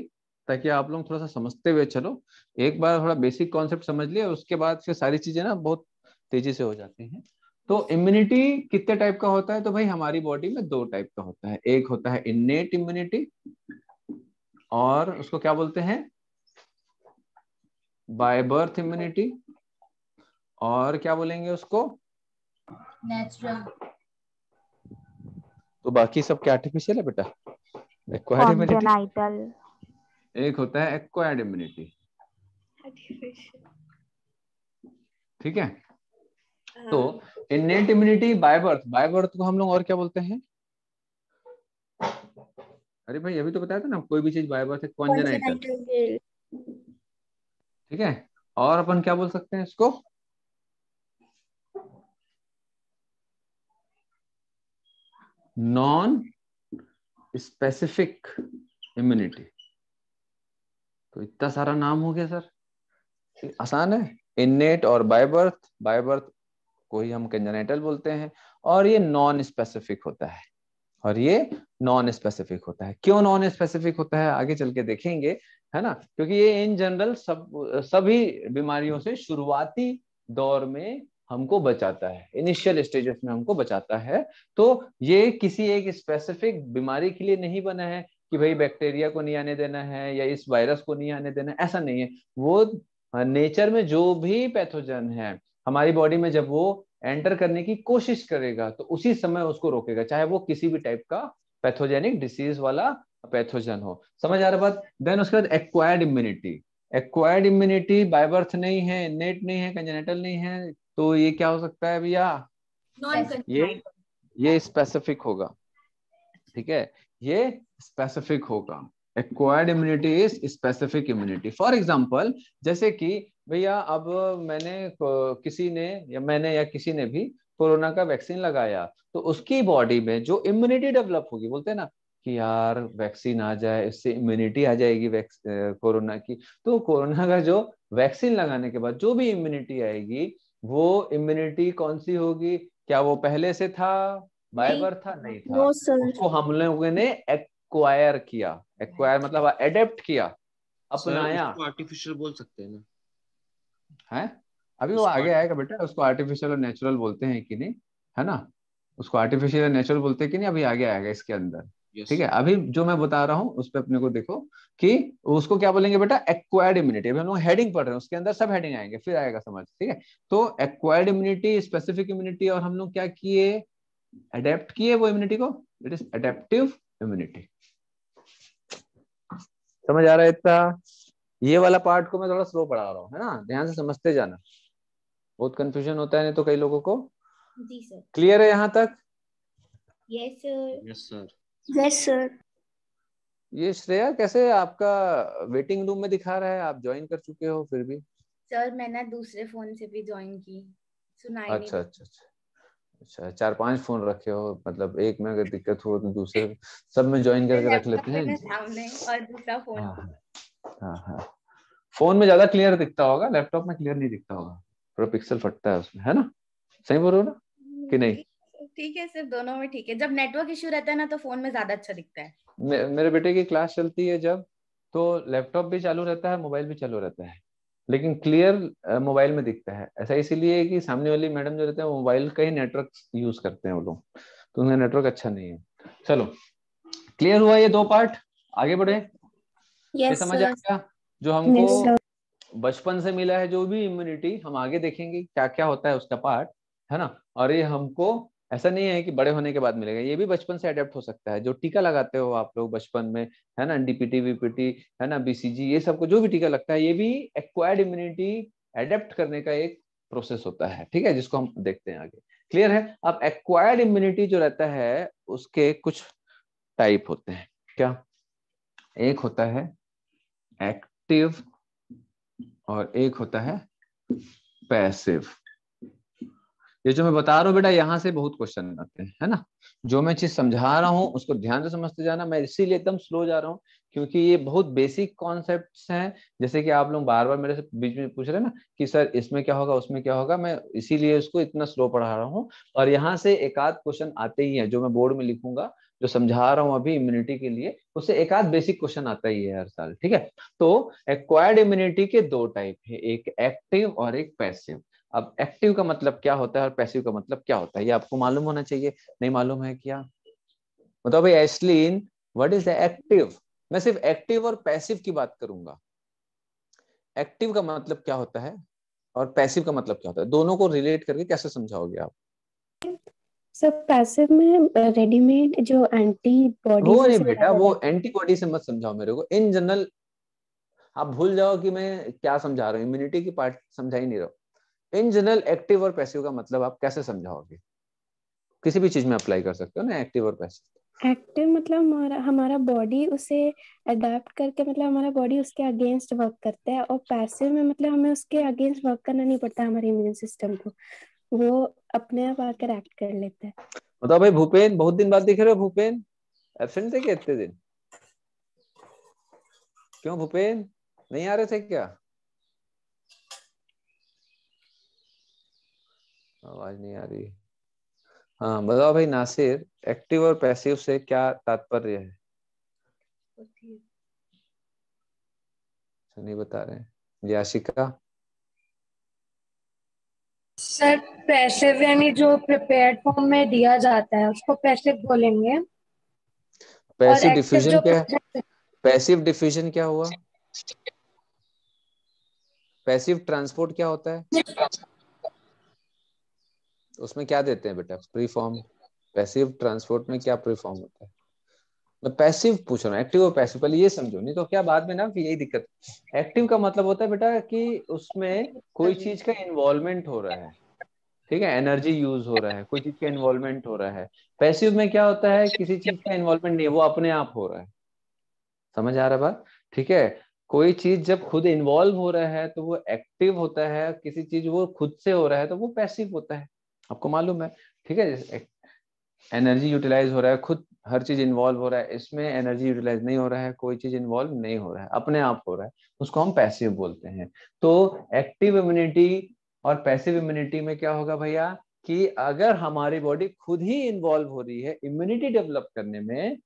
ताकि आप लोग थोड़ा सा समझते हुए चलो एक बार थोड़ा बेसिक कॉन्सेप्ट समझ लिया उसके बाद फिर सारी चीजें ना बहुत तेजी से हो जाते हैं तो इम्यूनिटी कितने टाइप का होता है तो भाई हमारी बॉडी में दो टाइप का होता है एक होता है इन्नेट इम्यूनिटी और उसको क्या बोलते हैं बाय बर्थ इम्यूनिटी और क्या बोलेंगे उसको नेचुरल तो बाकी सब क्या आर्टिफिशियल है बेटा एक होता है एक्वायर्ड इम्यूनिटी ठीक है तो innate immunity by birth by birth को हम लोग और क्या बोलते हैं अरे भाई अभी तो बताया था ना कोई भी चीज बाय बर्थ है कॉन्जेनाइटल ठीक है और अपन क्या बोल सकते हैं इसको नॉन स्पेसिफिक इम्यूनिटी तो इतना सारा नाम हो गया सर आसान है इननेट और बाय बर्थ बाय बर्थ को ही हम कंजनेटल बोलते हैं और ये नॉन स्पेसिफिक होता है और ये नॉन स्पेसिफिक होता है क्यों नॉन स्पेसिफिक होता है आगे चल के देखेंगे है ना क्योंकि ये इन जनरल सब सभी बीमारियों से शुरुआती दौर में हमको बचाता है इनिशियल स्टेजेस में हमको बचाता है तो ये किसी एक स्पेसिफिक बीमारी के लिए नहीं बना है कि भाई बैक्टीरिया को नहीं आने देना है या इस वायरस को नहीं आने देना ऐसा नहीं है वो नेचर हाँ, में जो भी पैथोजन है हमारी बॉडी में जब वो एंटर करने की कोशिश करेगा तो उसी समय उसको रोकेगा चाहे वो किसी भी टाइप का पैथोजेनिक डिसीज वाला पैथोजन हो समझ आ रहा बात देन उसके बाद acquired immunity acquired immunity by birth नहीं है नेट नहीं है कंजेनेटल नहीं है तो ये क्या हो सकता है भैया ये ये स्पेसिफिक होगा ठीक है ये स्पेसिफिक होगा acquired immunity is specific immunity for example जैसे कि भैया अब मैंने किसी ने या मैंने या किसी ने भी कोरोना का वैक्सीन लगाया तो उसकी बॉडी में जो इम्यूनिटी डेवलप होगी बोलते हैं ना कि यार वैक्सीन आ जाए इससे इम्यूनिटी आ जाएगी कोरोना की तो कोरोना का जो वैक्सीन लगाने के बाद जो भी इम्यूनिटी आएगी वो इम्यूनिटी कौन सी होगी क्या वो पहले से था बायबर था नहीं था उसको हम लोगों ने एक्वायर किया एक्वायर मतलब एडेप्ट किया अपनाया आर्टिफिशियल बोल सकते हैं ना है अभी वो आगे आएगा बेटा उसको आर्टिफिशियल और नेचुरल बोलते हैं कि नहीं है ना उसको आर्टिफिशियल और नेचुरल बोलते हैं कि नहीं अभी आगे आएगा इसके अंदर ठीक yes. है अभी जो मैं बता रहा हूँ उस पर अपने को देखो कि उसको क्या बोलेंगे बेटा एक्वायर्ड इम्यूनिटी अभी हम लोग हेडिंग पढ़ रहे हैं उसके अंदर सब हेडिंग आएंगे फिर आएगा समझ ठीक है तो एक्वायर्ड इम्यूनिटी स्पेसिफिक इम्यूनिटी और हम लोग क्या किए अडेप्ट किए वो इम्यूनिटी को इट इज अडेप्टिव इम्यूनिटी समझ आ रहा है इतना ये वाला पार्ट को मैं थोड़ा स्लो पढ़ा रहा हूँ है ना ध्यान से समझते जाना बहुत कंफ्यूजन होता है नहीं तो कई लोगों को क्लियर है यहाँ तक यस सर यस सर ये श्रेया कैसे आपका वेटिंग रूम में दिखा रहा है आप ज्वाइन कर चुके हो फिर भी सर मैंने दूसरे फोन से भी ज्वाइन की सुनाई अच्छा, अच्छा अच्छा अच्छा अच्छा चार पांच फोन रखे हो मतलब एक में अगर दिक्कत हो तो दूसरे सब में ज्वाइन करके रख लेते हैं और दूसरा फोन हाँ हाँ, हाँ, हाँ। फोन में ज्यादा क्लियर दिखता होगा लैपटॉप में क्लियर नहीं दिखता होगा पूरा पिक्सल फटता है उसमें है ना सही बोल रहे हो ना कि हम्म, नहीं ठीक है सिर्फ दोनों में ठीक है जब नेटवर्क इश्यू रहता है ना तो फोन में ज्यादा अच्छा दिखता है मेरे बेटे की क्लास चलती है जब तो लैपटॉप भी चालू रहता है मोबाइल भी चालू रहता है लेकिन क्लियर मोबाइल में दिखता है ऐसा इसीलिए कि सामने वाली मैडम जो रहते हैं मोबाइल का ही नेटवर्क यूज करते हैं वो लोग तो उनका नेटवर्क अच्छा नहीं है चलो क्लियर हुआ ये दो पार्ट आगे बढ़े yes, समझ आ गया जो हमको yes, बचपन से मिला है जो भी इम्यूनिटी हम आगे देखेंगे क्या क्या होता है उसका पार्ट है ना और ये हमको ऐसा नहीं है कि बड़े होने के बाद मिलेगा ये भी बचपन से अडेप्ट हो सकता है जो टीका लगाते हो आप लोग बचपन में है ना डीपीटी वीपीटी है ना बीसीजी ये सबको जो भी टीका लगता है ये भी एक्वायर्ड इम्यूनिटी एडेप्ट करने का एक प्रोसेस होता है ठीक है जिसको हम देखते हैं आगे क्लियर है अब एक्वायर्ड इम्यूनिटी जो रहता है उसके कुछ टाइप होते हैं क्या एक होता है एक्टिव और एक होता है पैसिव ये जो मैं बता रहा हूँ बेटा यहाँ से बहुत क्वेश्चन आते हैं है ना जो मैं चीज समझा रहा हूँ उसको ध्यान से समझते जाना मैं इसीलिए एकदम स्लो जा रहा हूँ क्योंकि ये बहुत बेसिक कॉन्सेप्ट हैं जैसे कि आप लोग बार बार मेरे से बीच में पूछ रहे हैं ना कि सर इसमें क्या होगा उसमें क्या होगा मैं इसीलिए उसको इतना स्लो पढ़ा रहा हूँ और यहाँ से एक आध क्वेश्चन आते ही है जो मैं बोर्ड में लिखूंगा जो समझा रहा हूँ अभी इम्यूनिटी के लिए उससे एक आध बेसिक क्वेश्चन आता ही है हर साल ठीक है तो एक्वायर्ड इम्यूनिटी के दो टाइप है एक एक्टिव और एक पैसिव अब एक्टिव का मतलब क्या होता है और पैसिव का मतलब क्या होता है ये आपको मालूम होना चाहिए नहीं मालूम है क्या मतलब भाई एस्लिन व्हाट इज द एक्टिव मैं सिर्फ एक्टिव और पैसिव की बात करूंगा एक्टिव का मतलब क्या होता है और पैसिव का मतलब क्या होता है दोनों को रिलेट करके कैसे समझाओगे आप सब पैसिव में रेडीमेड जो एंटीबॉडी वो नहीं बेटा वो एंटीबॉडी से मत समझाओ मेरे को इन जनरल आप भूल जाओ कि मैं क्या समझा रहा हूँ इम्यूनिटी की पार्ट समझा ही नहीं रहा इन जनरल एक्टिव और पैसिव का मतलब आप कैसे समझाओगे किसी भी चीज में अप्लाई कर सकते हो ना एक्टिव और पैसिव एक्टिव मतलब हमारा हमारा बॉडी उसे अडेप्ट करके मतलब हमारा बॉडी उसके अगेंस्ट वर्क करता है और पैसिव में मतलब हमें उसके अगेंस्ट वर्क करना नहीं पड़ता हमारे इम्यून सिस्टम को वो अपने आप आकर एक्ट कर लेता है मतलब भाई भूपेन बहुत दिन बाद दिख रहे हो भूपेन एब्सेंट थे क्या इतने दिन क्यों भूपेन नहीं आ रहे थे क्या आवाज नहीं आ रही हाँ बताओ भाई नासिर एक्टिव और पैसिव से क्या तात्पर्य है अच्छा, नहीं बता रहे याशिका सर पैसिव यानी जो प्रिपेयर्ड फॉर्म में दिया जाता है उसको पैसिव बोलेंगे पैसिव डिफ्यूजन क्या पैसिव डिफ्यूजन क्या हुआ पैसिव ट्रांसपोर्ट क्या होता है उसमें क्या देते हैं बेटा प्री फॉर्म पैसिव ट्रांसपोर्ट में क्या प्री फॉर्म होता है मैं पैसिव पूछ रहा हूँ एक्टिव और पैसिव पहले ये समझो नहीं तो क्या बाद में ना यही दिक्कत एक्टिव का मतलब होता है बेटा कि उसमें कोई चीज का इन्वॉल्वमेंट हो रहा है ठीक है एनर्जी यूज हो रहा है कोई चीज का इन्वॉल्वमेंट हो रहा है पैसिव में क्या होता है किसी चीज का इन्वॉल्वमेंट नहीं है वो अपने आप हो रहा है समझ आ रहा बात ठीक है कोई चीज जब खुद इन्वॉल्व हो रहा है तो वो एक्टिव होता है किसी चीज वो खुद से हो रहा है तो वो पैसिव होता है आपको मालूम है ठीक है एनर्जी यूटिलाइज हो रहा है खुद हर चीज इन्वॉल्व हो रहा है इसमें एनर्जी यूटिलाइज नहीं हो रहा है कोई चीज इन्वॉल्व नहीं हो रहा है अपने आप हो रहा है उसको हम पैसिव बोलते हैं तो एक्टिव इम्यूनिटी और पैसिव इम्यूनिटी में क्या होगा भैया कि अगर हमारी बॉडी खुद ही इन्वॉल्व हो रही है इम्यूनिटी डेवलप करने में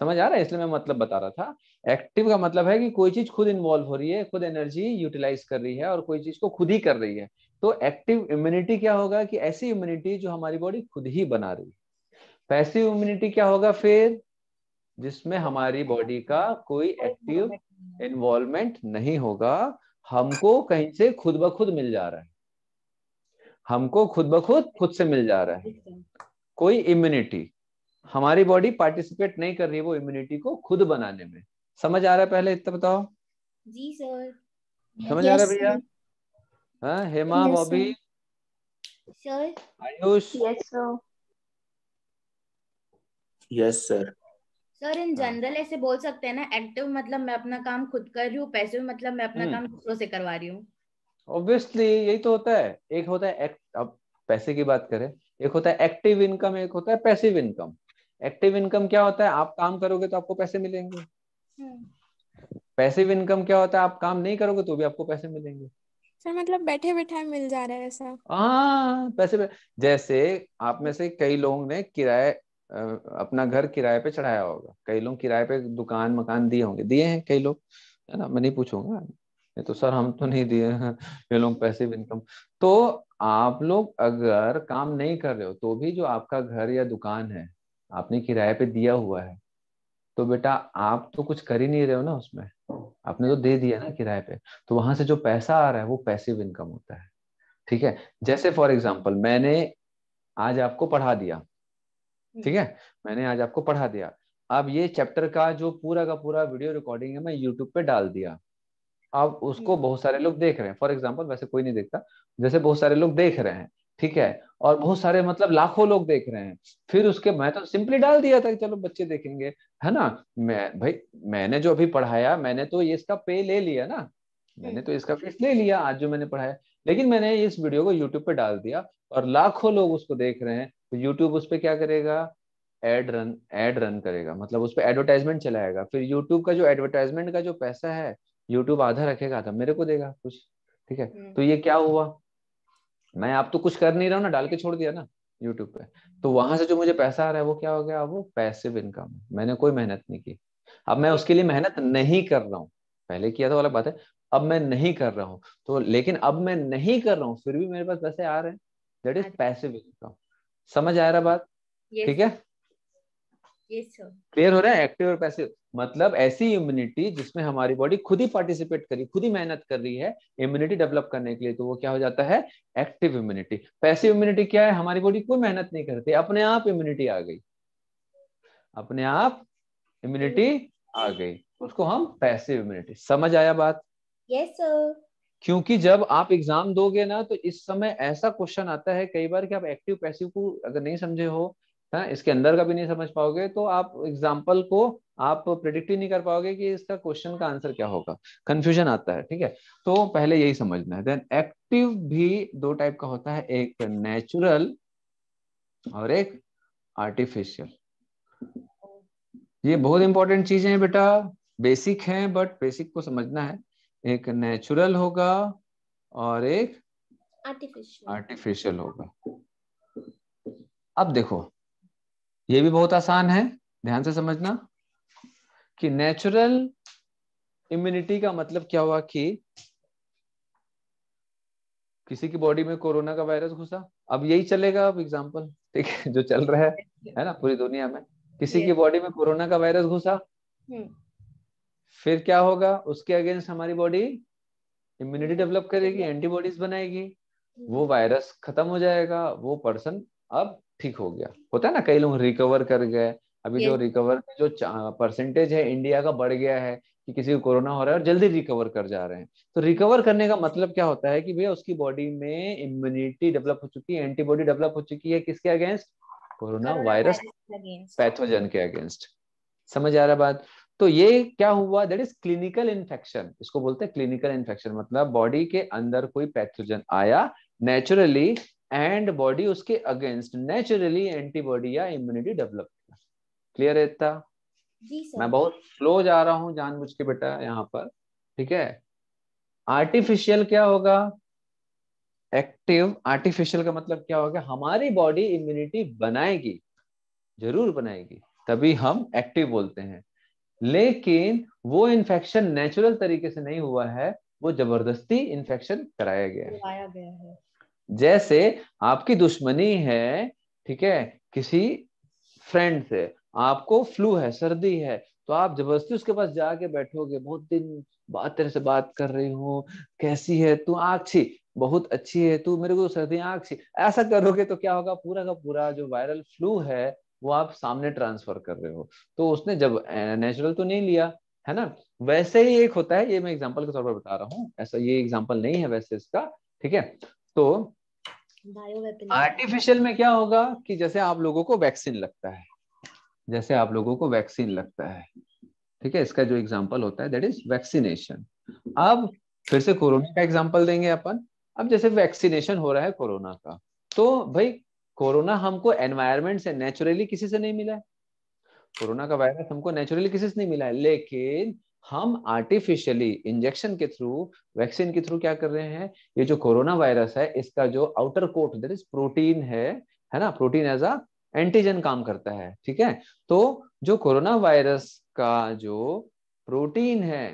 समझ आ रहा है इसलिए मैं मतलब बता रहा था एक्टिव का मतलब है कि कोई चीज खुद इन्वॉल्व हो रही है खुद एनर्जी यूटिलाइज कर रही है और कोई चीज को खुद ही कर रही है तो एक्टिव इम्यूनिटी क्या होगा कि ऐसी इम्यूनिटी जो हमारी बॉडी खुद ही बना रही पैसिव इम्यूनिटी क्या होगा फिर जिसमें हमारी बॉडी का कोई एक्टिव इन्वॉल्वमेंट नहीं होगा हमको कहीं से खुद ब खुद मिल जा रहा है हमको खुद ब खुद खुद से मिल जा रहा है कोई इम्यूनिटी हमारी बॉडी पार्टिसिपेट नहीं कर रही वो इम्यूनिटी को खुद बनाने में समझ आ रहा है पहले इतना बताओ जी सर समझ yes, आ रहा है भैया हाँ Hema Bobby Ayush yes sir yes sir sir in general ऐसे बोल सकते हैं ना एक्टिव मतलब मैं अपना काम खुद कर रही हूँ पैसिव मतलब मैं अपना हम्म। काम दूसरों से करवा रही हूँ ऑब्वियसली यही तो होता है एक होता है एक्ट अब पैसे की बात करें एक होता है एक्टिव इनकम एक होता है पैसिव इनकम एक्टिव इनकम क्या होता है आप काम करोगे तो आपको पैसे मिलेंगे पैसिव इनकम हम्म। क्या होता है आप काम नहीं करोगे तो भी आपको पैसे मिलेंगे सर मतलब बैठे बैठे मिल जा रहा है ऐसा हाँ पैसे जैसे आप में से कई लोगों ने किराए अपना घर किराए पे चढ़ाया होगा कई लोग किराए पे दुकान मकान दिए होंगे दिए हैं कई लोग है ना मैं नहीं पूछूंगा ये तो सर हम तो नहीं दिए ये लोग पैसे भी इनकम तो आप लोग अगर काम नहीं कर रहे हो तो भी जो आपका घर या दुकान है आपने किराए पे दिया हुआ है तो बेटा आप तो कुछ कर ही नहीं रहे हो ना उसमें आपने तो दे दिया ना किराए पे तो वहां से जो पैसा आ रहा है वो पैसिव इनकम होता है ठीक है जैसे फॉर एग्जाम्पल मैंने आज आपको पढ़ा दिया हम्म। ठीक है मैंने आज आपको पढ़ा दिया अब ये चैप्टर का जो पूरा का पूरा वीडियो रिकॉर्डिंग है मैं यूट्यूब पे डाल दिया अब उसको हम्म। बहुत सारे लोग देख रहे हैं फॉर एग्जाम्पल वैसे कोई नहीं देखता जैसे बहुत सारे लोग देख रहे हैं ठीक है और बहुत सारे मतलब लाखों लोग देख रहे हैं फिर उसके मैं तो सिंपली डाल दिया था कि चलो बच्चे देखेंगे है ना मैं भाई मैंने जो अभी पढ़ाया मैंने तो ये इसका पे ले लिया ना मैंने तो इसका फीस ले लिया आज जो मैंने पढ़ाया लेकिन मैंने इस वीडियो को यूट्यूब पे डाल दिया और लाखों लोग उसको देख रहे हैं तो यूट्यूब उस पर क्या करेगा एड रन एड रन करेगा मतलब उस पर एडवर्टाइजमेंट चलाएगा फिर यूट्यूब का जो एडवर्टाइजमेंट का जो पैसा है यूट्यूब आधा रखेगा आधा मेरे को देगा कुछ ठीक है हम्म। तो ये क्या हुआ मैं आप तो कुछ कर नहीं रहा हूँ ना डाल के छोड़ दिया ना यूट्यूब पे तो वहां से जो मुझे पैसा आ रहा है वो क्या हो गया वो पैसिव इनकम मैंने कोई मेहनत नहीं की अब मैं उसके लिए मेहनत नहीं कर रहा हूँ पहले किया था तो वाला बात है अब मैं नहीं कर रहा हूँ तो लेकिन अब मैं नहीं कर रहा हूँ फिर भी मेरे पास पैसे आ रहे हैं दैट इज पैसिव इनकम समझ आ रहा बात ठीक है क्लियर हो रहा है एक्टिव और पैसिव मतलब ऐसी इम्यूनिटी जिसमें हमारी बॉडी खुद ही पार्टिसिपेट करी खुद ही मेहनत कर रही है इम्यूनिटी डेवलप करने के लिए तो वो क्या हो जाता है एक्टिव इम्यूनिटी पैसिव इम्यूनिटी क्या है हमारी बॉडी कोई मेहनत नहीं करती अपने आप इम्यूनिटी आ गई अपने आप इम्यूनिटी आ गई उसको हम पैसिव इम्यूनिटी समझ आया बात yes, क्योंकि जब आप एग्जाम दोगे ना तो इस समय ऐसा क्वेश्चन आता है कई बार कि आप एक्टिव पैसिव को अगर नहीं समझे हो है हाँ, इसके अंदर का भी नहीं समझ पाओगे तो आप एग्जाम्पल को आप प्रिडिक्ट ही नहीं कर पाओगे कि इसका क्वेश्चन का आंसर क्या होगा कंफ्यूजन आता है ठीक है तो पहले यही समझना है देन एक्टिव भी दो टाइप का होता है एक नेचुरल और एक आर्टिफिशियल ये बहुत इंपॉर्टेंट चीजें हैं बेटा बेसिक हैं बट बेसिक को समझना है एक नेचुरल होगा और एक आर्टिफिशियल आर्टिफिशियल होगा अब देखो ये भी बहुत आसान है ध्यान से समझना कि नेचुरल इम्यूनिटी का मतलब क्या हुआ कि किसी की बॉडी में कोरोना का वायरस घुसा अब यही चलेगा अब एग्जांपल ठीक है जो चल रहा है है ना पूरी दुनिया में किसी की बॉडी में कोरोना का वायरस घुसा hmm. फिर क्या होगा उसके अगेंस्ट हमारी बॉडी इम्यूनिटी डेवलप करेगी एंटीबॉडीज बनाएगी वो वायरस खत्म हो जाएगा वो पर्सन अब ठीक हो गया होता है ना कई लोग रिकवर कर गए अभी जो रिकवर जो परसेंटेज है इंडिया का बढ़ गया है कि किसी को कोरोना हो रहा है और जल्दी रिकवर कर जा रहे हैं तो रिकवर करने का मतलब क्या होता है कि भैया उसकी बॉडी में इम्यूनिटी डेवलप हो चुकी है एंटीबॉडी डेवलप हो चुकी है किसके अगेंस्ट कोरोना वायरस पैथोजन के अगेंस्ट समझ आ रहा बात तो ये क्या हुआ दैट इज क्लिनिकल इन्फेक्शन इसको बोलते हैं क्लिनिकल इन्फेक्शन मतलब बॉडी के अंदर कोई पैथोजन आया नेचुरली एंड बॉडी उसके अगेंस्ट नेचुरली एंटीबॉडी या इम्यूनिटी डेवलप क्लियर है इतना मैं बहुत स्लो जा रहा हूं जानबूझ के बेटा यहाँ पर ठीक है आर्टिफिशियल क्या होगा एक्टिव आर्टिफिशियल का मतलब क्या होगा हमारी बॉडी इम्यूनिटी बनाएगी जरूर बनाएगी तभी हम एक्टिव बोलते हैं लेकिन वो इन्फेक्शन नेचुरल तरीके से नहीं हुआ है वो जबरदस्ती इन्फेक्शन कराया गया है गया है जैसे आपकी दुश्मनी है ठीक है किसी फ्रेंड से आपको फ्लू है सर्दी है तो आप जबरदस्ती उसके पास जाके बैठोगे बहुत दिन बात तेरे से बात कर रही हो कैसी है तू आछी बहुत अच्छी है तू मेरे को तो सर्दी आछी ऐसा करोगे तो क्या होगा पूरा का पूरा जो वायरल फ्लू है वो आप सामने ट्रांसफर कर रहे हो तो उसने जब नेचुरल तो नहीं लिया है ना वैसे ही एक होता है ये मैं एग्जाम्पल के तौर पर बता रहा हूँ ऐसा ये एग्जाम्पल नहीं है वैसे इसका ठीक है तो आर्टिफिशियल में क्या होगा कि जैसे आप लोगों को वैक्सीन लगता है जैसे आप लोगों को वैक्सीन लगता है ठीक है इसका जो एग्जाम्पल होता है दैट इज वैक्सीनेशन अब फिर से कोरोना का एग्जाम्पल देंगे अपन अब जैसे वैक्सीनेशन हो रहा है कोरोना का तो भाई कोरोना हमको एनवायरमेंट से नेचुरली किसी से नहीं मिला है कोरोना का वायरस हमको नेचुरली किसी से नहीं मिला है लेकिन हम आर्टिफिशियली इंजेक्शन के थ्रू वैक्सीन के थ्रू क्या कर रहे हैं ये जो कोरोना वायरस है इसका जो outer coat that is protein है है ना प्रोटीन एज अ एंटीजन काम करता है ठीक है तो जो कोरोना वायरस का जो प्रोटीन है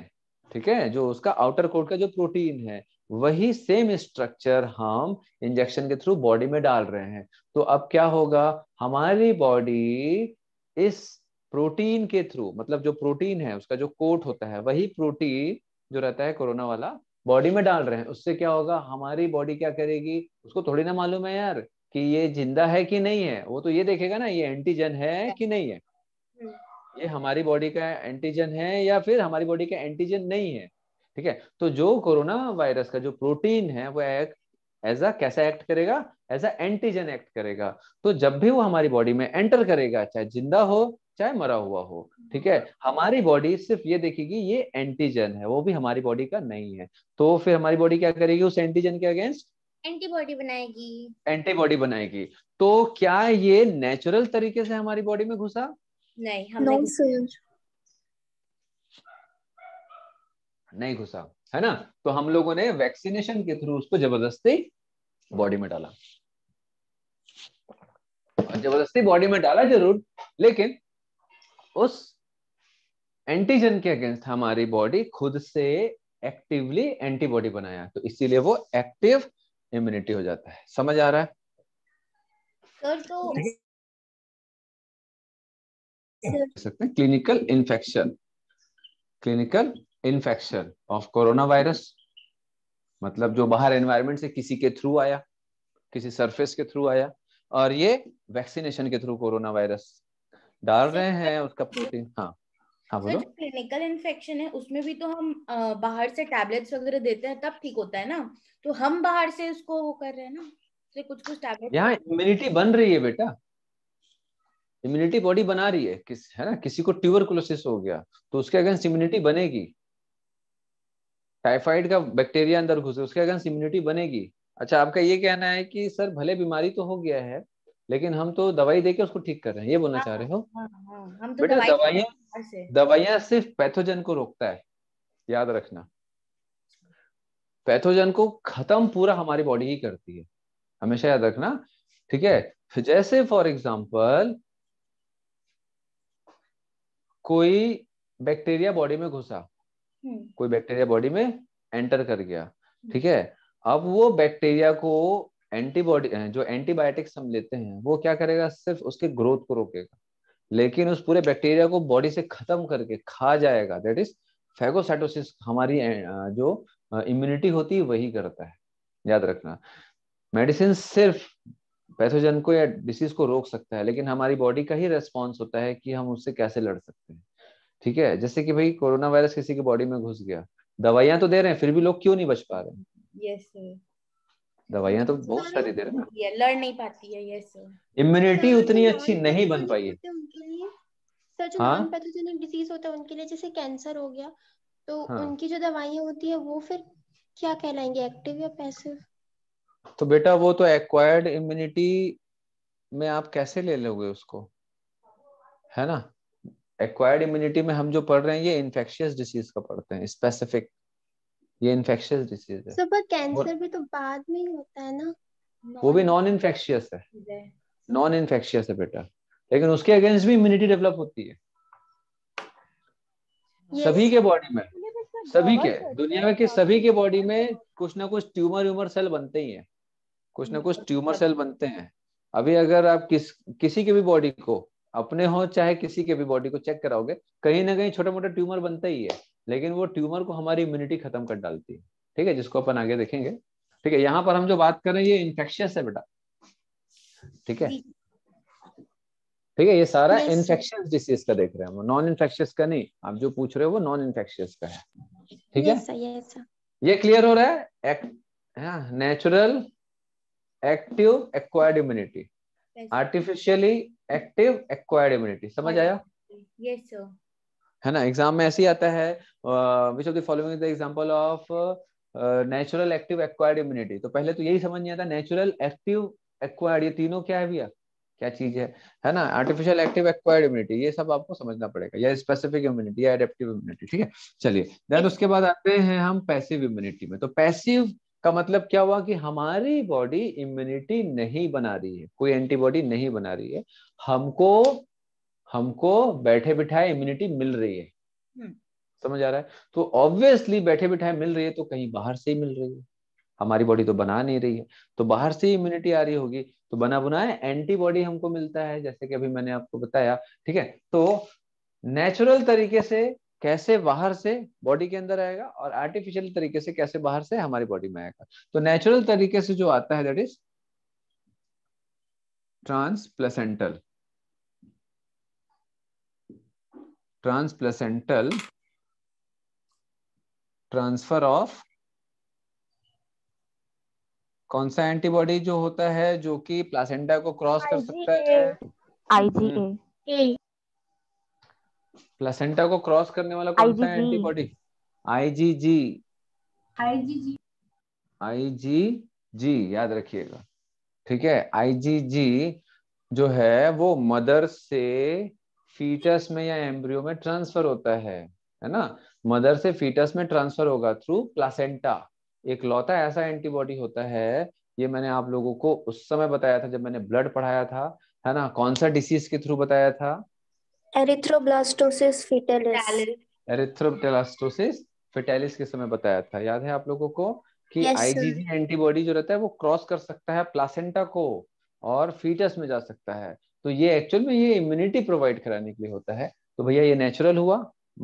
ठीक है जो उसका आउटर कोट का जो प्रोटीन है वही सेम स्ट्रक्चर हम इंजेक्शन के थ्रू बॉडी में डाल रहे हैं तो अब क्या होगा हमारी बॉडी इस प्रोटीन के थ्रू मतलब जो प्रोटीन है उसका जो कोट होता है वही प्रोटीन जो रहता है कोरोना वाला बॉडी में डाल रहे हैं उससे क्या होगा हमारी बॉडी क्या करेगी उसको थोड़ी ना मालूम है यार कि ये जिंदा है कि नहीं है वो तो ये देखेगा ना ये एंटीजन है अच्छा। कि नहीं है हम्म। ये हमारी बॉडी का एंटीजन है या फिर हमारी बॉडी का एंटीजन नहीं है ठीक है तो जो कोरोना वायरस का जो प्रोटीन है वो एक एज अ कैसा एक्ट करेगा एज अ एंटीजन एक्ट करेगा तो जब भी वो हमारी बॉडी में एंटर करेगा चाहे जिंदा हो चाहे मरा हुआ हो ठीक है हमारी बॉडी सिर्फ ये देखेगी ये एंटीजन है वो भी हमारी बॉडी का नहीं है तो फिर हमारी बॉडी क्या करेगी उस एंटीजन के अगेंस्ट एंटीबॉडी बनाएगी एंटीबॉडी बनाएगी तो क्या ये नेचुरल तरीके से हमारी बॉडी में घुसा नहीं नहीं घुसा है ना तो हम लोगों ने वैक्सीनेशन के थ्रू उसको जबरदस्ती बॉडी में डाला जबरदस्ती बॉडी में डाला जरूर लेकिन उस एंटीजन के अगेंस्ट हमारी बॉडी खुद से एक्टिवली एंटीबॉडी बनाया तो इसीलिए वो एक्टिव इम्यूनिटी हो जाता है समझ आ रहा है सर तो सकते clinical infection clinical infection of corona virus मतलब जो बाहर एनवायरनमेंट से किसी के थ्रू आया किसी सरफेस के थ्रू आया और ये वैक्सीनेशन के थ्रू कोरोना वायरस डाल रहे हैं उसका प्रोटीन हाँ क्लिनिकल हाँ, इन्फेक्शन है उसमें भी तो हम बाहर से टैबलेट्स वगैरह देते हैं तब ठीक होता है ना तो हम बाहर से उसको वो कर रहे हैं ना तो कुछ कुछ टैबलेट यहाँ इम्यूनिटी बन रही है बेटा इम्यूनिटी बॉडी बना रही है किस है ना किसी को ट्यूबरकुलोसिस हो गया तो उसके अगेंस्ट इम्यूनिटी बनेगी टाइफाइड का बैक्टीरिया अंदर घुसे उसके अगेंस्ट इम्यूनिटी बनेगी अच्छा आपका ये कहना है कि सर भले बीमारी तो हो गया है लेकिन हम तो दवाई देके उसको ठीक कर रहे हैं ये बोलना चाह रहे हो हाँ, हाँ, हाँ, तो बेटा दवाइया दवाइया सिर्फ पैथोजन को रोकता है याद रखना पैथोजन को खत्म पूरा हमारी बॉडी ही करती है हमेशा याद रखना ठीक है जैसे फॉर एग्जाम्पल कोई बैक्टीरिया बॉडी में घुसा हम्म। कोई बैक्टीरिया बॉडी में एंटर कर गया हम्म। ठीक है अब वो बैक्टीरिया को एंटीबॉडी जो एंटीबायोटिक्स हम लेते हैं वो क्या करेगा सिर्फ उसके ग्रोथ को रोकेगा लेकिन उस पूरे बैक्टीरिया को बॉडी से खत्म करके खा जाएगा दैट इज फेगोसाइटोसिस हमारी जो इम्यूनिटी होती है वही करता है याद रखना मेडिसिन सिर्फ पैथोजन को या डिसीज को रोक सकता है लेकिन हमारी बॉडी का ही रेस्पॉन्स होता है कि हम उससे कैसे लड़ सकते हैं ठीक है जैसे कि भाई कोरोना वायरस किसी की बॉडी में घुस गया दवाइयां तो दे रहे हैं फिर भी लोग क्यों नहीं बच पा रहे हैं yes, दवाइयाँ तो बहुत सारी दे रहे हैं लड़ नहीं पाती है ये सर इम्यूनिटी उतनी अच्छी नहीं बन पाई है सर जो हाँ? पैथोजेनिक डिजीज होता है उनके लिए जैसे कैंसर हो गया तो हाँ. उनकी जो दवाइयाँ होती है वो फिर क्या कहलाएंगे एक्टिव या पैसिव तो बेटा वो तो एक्वायर्ड इम्यूनिटी में आप कैसे ले लोगे उसको है ना एक्वायर्ड इम्यूनिटी में हम जो पढ़ रहे हैं ये इन्फेक्शियस डिसीज का पढ़ते हैं स्पेसिफिक ये इन्फेक्शियस डिजीज है सर पर कैंसर भी तो बाद में ही होता है ना वो भी नॉन इन्फेक्शियस है नॉन इन्फेक्शियस है बेटा लेकिन उसके अगेंस्ट भी इम्यूनिटी डेवलप होती है सभी के बॉडी में तो सभी के दुनिया के सभी के बॉडी में कुछ ना कुछ ट्यूमर व्यूमर सेल बनते ही हैं कुछ ना कुछ ट्यूमर सेल बनते हैं अभी अगर आप किस किसी के भी बॉडी को अपने हो चाहे किसी के भी बॉडी को चेक कराओगे कहीं ना कहीं छोटा मोटा ट्यूमर बनता ही है लेकिन वो ट्यूमर को हमारी इम्यूनिटी खत्म कर डालती है ठीक है जिसको अपन आगे देखेंगे ठीक है यहाँ पर हम जो बात कर रहे हैं ये इन्फेक्शियस है बेटा ठीक है ठीक है ये सारा इन्फेक्शियस डिसीज का देख रहे हैं हम नॉन इन्फेक्शियस का नहीं आप जो पूछ रहे हो वो नॉन इन्फेक्शियस का है ठीक है ये क्लियर हो रहा है natural active acquired immunity artificially active acquired immunity समझ आया यस सर है ना एग्जाम में ऐसे ही आता है which of the following is the example of natural active acquired immunity तो पहले तो यही समझ नहीं आता नेचुरल एक्टिव एक्वायर्ड ये तीनों क्या है भैया क्या चीज है है ना आर्टिफिशियल एक्टिव एक्वायर्ड इम्यूनिटी ये सब आपको समझना पड़ेगा या स्पेसिफिक इम्यूनिटी या एडेप्टिव इम्यूनिटी ठीक है चलिए देन उसके बाद आते हैं हम पैसिव इम्यूनिटी में तो पैसिव का मतलब क्या हुआ कि हमारी बॉडी इम्यूनिटी नहीं बना रही है कोई एंटीबॉडी नहीं बना रही है हमको हमको बैठे बिठाए इम्यूनिटी मिल रही है हम्म। समझ आ रहा है तो ऑब्वियसली बैठे बिठाए मिल रही है तो कहीं बाहर से ही मिल रही है हमारी बॉडी तो बना नहीं रही है तो बाहर से इम्यूनिटी आ रही होगी तो बना बुनाए एंटीबॉडी हमको मिलता है जैसे कि अभी मैंने आपको बताया ठीक है तो नेचुरल तरीके से कैसे बाहर से बॉडी के अंदर आएगा और आर्टिफिशियल तरीके से कैसे बाहर से हमारी बॉडी में आएगा तो नेचुरल तरीके से जो आता है that is transplacental transplacental transfer of कौन सा एंटीबॉडी जो होता है जो कि प्लासेंटा को क्रॉस कर सकता है आईजीए प्लासेंटा को क्रॉस करने वाला कौन सा एंटीबॉडी आईजीजी आईजीजी आईजीजी याद रखिएगा ठीक है आईजीजी जो है वो मदर से फीटस में या एम्ब्रियो में ट्रांसफर होता है है ना मदर से फीटस में ट्रांसफर होगा थ्रू प्लासेंटा एक लौता ऐसा एंटीबॉडी होता है ये मैंने आप लोगों को उस समय बताया था जब मैंने ब्लड पढ़ाया था है ना कौन सा डिसीज के थ्रू बताया था एरिथ्रोब्लास्टोसिस फिटेलिस एरिथ्रोब्लास्टोसिस फिटेलिस के समय बताया था याद है आप लोगों को कि yes, आईजीजी एंटीबॉडी जो रहता है वो क्रॉस कर सकता है प्लासेंटा को और फीटस में जा सकता है तो ये एक्चुअल में ये इम्यूनिटी प्रोवाइड कराने के लिए होता है तो भैया ये नेचुरल हुआ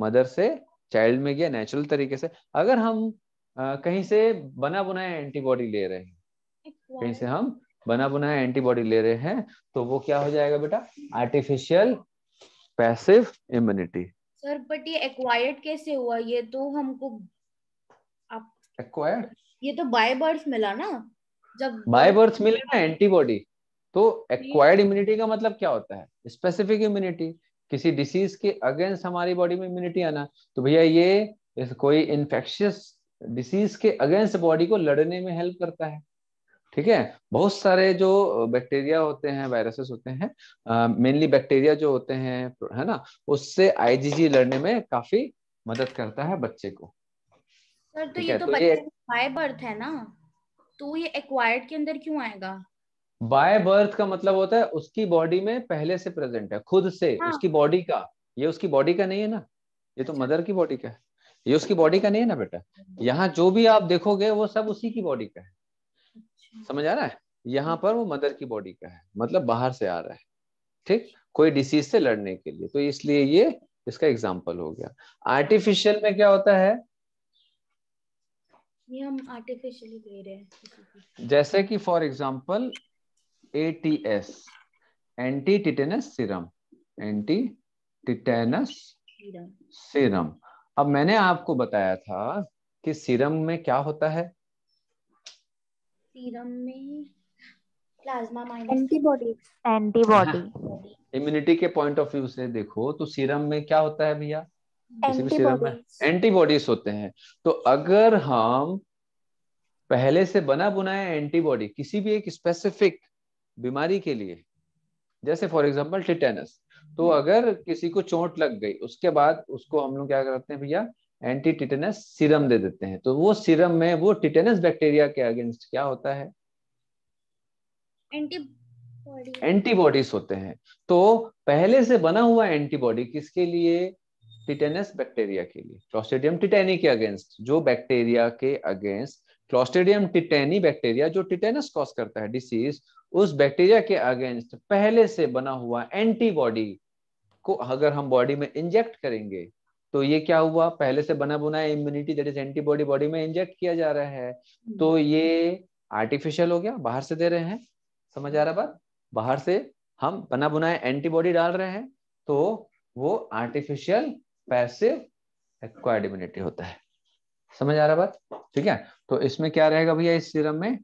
मदर से चाइल्ड में गया नेचुरल तरीके से अगर हम आ, कहीं से बना बुनाया एंटीबॉडी ले रहे हैं कहीं से हम बना बुनाया एंटीबॉडी ले रहे हैं तो वो क्या हो जाएगा बेटा artificial passive immunity sir but ये एक्वायर्ड कैसे हुआ ये तो हमको आप एक्वायर्ड ये तो बाय बर्थ मिला ना जब बाय बर्थ मिले ना एंटीबॉडी तो एक्वायर्ड इम्यूनिटी का मतलब क्या होता है स्पेसिफिक इम्यूनिटी किसी डिसीज के अगेंस्ट हमारी बॉडी में इम्यूनिटी आना तो भैया ये कोई इन्फेक्शियस डिसीज के अगेंस्ट बॉडी को लड़ने में हेल्प करता है ठीक है बहुत सारे जो बैक्टीरिया होते हैं वायरसेस होते हैं मेनली बैक्टीरिया जो होते हैं है ना उससे आईजीजी लड़ने में काफी मदद करता है बच्चे को सर तो ये तो, तो बच्चे ये... बर्थ है ना तो ये एक्वायर्ड के अंदर क्यों आएगा बाय बर्थ का मतलब होता है उसकी बॉडी में पहले से प्रेजेंट है खुद से हाँ. उसकी बॉडी का ये उसकी बॉडी का नहीं है ना ये तो अच्छा। मदर की बॉडी का है ये उसकी बॉडी का नहीं है ना बेटा अच्छा। यहाँ जो भी आप देखोगे वो सब उसी की बॉडी का है अच्छा। समझ आ रहा है यहाँ पर वो मदर की बॉडी का है मतलब बाहर से आ रहा है ठीक कोई डिसीज से लड़ने के लिए तो इसलिए ये इसका एग्जाम्पल हो गया आर्टिफिशियल में क्या होता है ये हम आर्टिफिशियली दे रहे हैं जैसे कि for example ATS anti tetanus serum anti tetanus serum. अब मैंने आपको बताया था कि सीरम में क्या होता है सीरम में प्लाज्मा एंटीबॉडी एंटीबॉडी इम्यूनिटी के पॉइंट ऑफ व्यू से देखो तो सीरम में क्या होता है भैया किसी भी सीरम में एंटीबॉडीज होते हैं तो अगर हम पहले से बना बुनाया एंटीबॉडी किसी भी एक स्पेसिफिक बीमारी के लिए जैसे फॉर एग्जाम्पल टिटेनस तो हम्म। अगर किसी को चोट लग गई उसके बाद उसको हम लोग क्या करते हैं भैया एंटी टिटेनस सीरम दे देते हैं तो वो सीरम में वो टिटेनस बैक्टीरिया के अगेंस्ट क्या होता है एंटीबॉडीज होते हैं तो पहले से बना हुआ एंटीबॉडी किसके लिए टिटेनस बैक्टीरिया के लिए क्लोस्टिडियम टिटेनी के अगेंस्ट जो बैक्टीरिया के अगेंस्ट क्लोस्टेडियम टिटेनी बैक्टीरिया जो टिटेनस कॉज करता है डिसीज उस बैक्टीरिया के अगेंस्ट पहले से बना हुआ एंटीबॉडी को अगर हम बॉडी में इंजेक्ट करेंगे तो ये क्या हुआ पहले से बना बुना immunity that is antibody body में इंजेक्ट किया जा रहा है तो हम्म। ये आर्टिफिशियल हो गया बाहर से दे रहे हैं समझ आ रहा बात बाहर से हम बना बुनाए एंटीबॉडी डाल रहे हैं तो वो आर्टिफिशियल पैसिव एक्वायर्ड इम्यूनिटी होता है समझ आ रहा बात ठीक है तो इसमें क्या रहेगा भैया इस सीरम में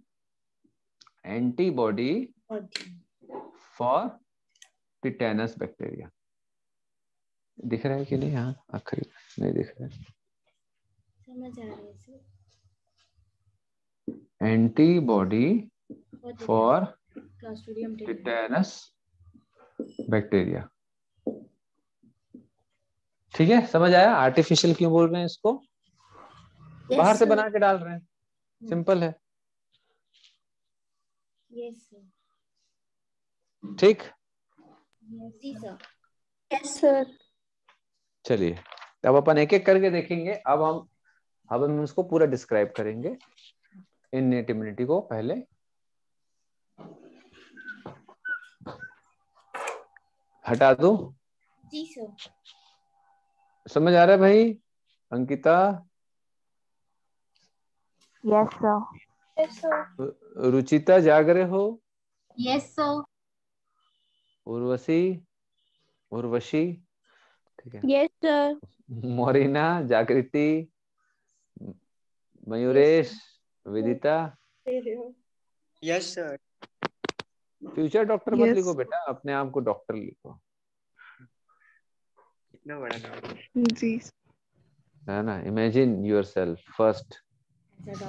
एंटीबॉडी फॉर टिटेनस बैक्टीरिया दिख रहा है कि नहीं हाँ आखिर नहीं दिख रहा है रहा है एंटीबॉडी फॉर टिटेनस बैक्टीरिया ठीक है समझ आया आर्टिफिशियल क्यों बोल रहे हैं इसको बाहर से बना के डाल रहे हैं hmm. सिंपल है yes, ठीक yes, चलिए अब अपन एक एक करके देखेंगे अब हम अब हम उसको पूरा डिस्क्राइब करेंगे इन इम्यूनिटी को पहले हटा दो जी सर समझ आ रहा है भाई अंकिता यस सर रुचिता जाग रहे हो यस सर उर्वशी उर्वशी ठीक है Morina Jagriti Mayuresh Vidita yes sir future doctor मत लिखो बेटा अपने आप को डॉक्टर लिखो इतना बड़ा जी है ना imagine yourself first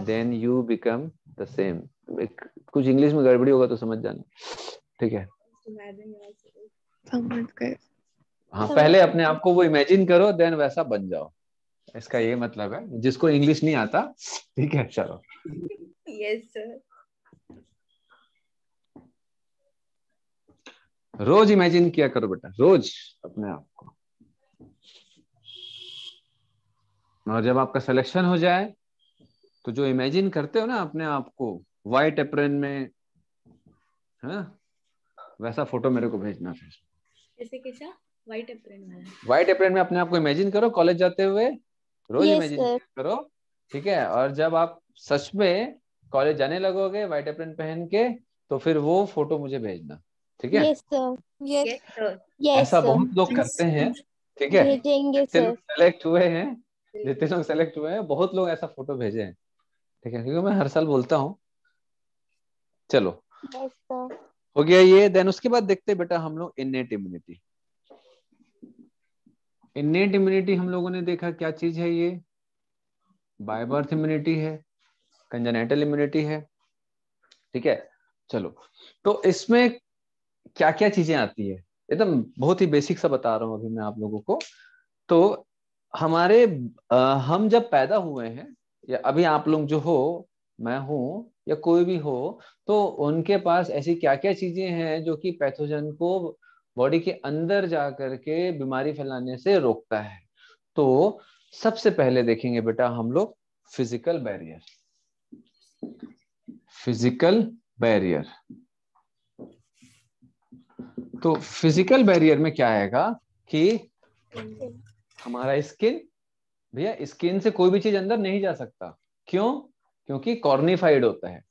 then you become the same कुछ इंग्लिश में गड़बड़ी होगा तो समझ जाना ठीक है हाँ पहले अपने आप को वो इमेजिन करो देन वैसा बन जाओ इसका ये मतलब है जिसको इंग्लिश नहीं आता ठीक है चलो यस सर रोज इमेजिन किया करो बेटा रोज अपने आप को और जब आपका सिलेक्शन हो जाए तो जो इमेजिन करते हो ना अपने आप को व्हाइट अप्रेन में हाँ वैसा फोटो मेरे को भेजना फिर व्हाइट एप्रन व्हाइट अप्रेन में अपने आप को इमेजिन करो कॉलेज जाते हुए रोज इमेजिन करो ठीक है और जब आप सच में कॉलेज जाने लगोगे व्हाइट अप्रेन पहन के तो फिर वो फोटो मुझे भेजना ठीक है ऐसा बहुत लोग करते हैं ठीक है हुए हैं जितने लोग सेलेक्ट हुए हैं बहुत लोग ऐसा फोटो भेजे हैं ठीक है क्योंकि मैं हर साल बोलता हूँ चलो तो। हो गया ये देन उसके बाद देखते बेटा हम लोग इनेट इम्यूनिटी इनेट इम्यूनिटी हम लोगों ने देखा क्या चीज है ये बायबर्थ इम्यूनिटी है कंजनेटल इम्यूनिटी है ठीक है चलो तो इसमें क्या क्या चीजें आती है एकदम तो बहुत ही बेसिक सा बता रहा हूं अभी मैं आप लोगों को तो हमारे आ, हम जब पैदा हुए हैं या अभी आप लोग जो हो मैं हूं या कोई भी हो तो उनके पास ऐसी क्या क्या चीजें हैं जो कि पैथोजन को बॉडी के अंदर जा करके बीमारी फैलाने से रोकता है तो सबसे पहले देखेंगे बेटा हम लोग फिजिकल बैरियर फिजिकल बैरियर तो फिजिकल बैरियर में क्या आएगा कि हमारा स्किन भैया स्किन से कोई भी चीज अंदर नहीं जा सकता क्यों क्योंकि कॉर्निफाइड होता है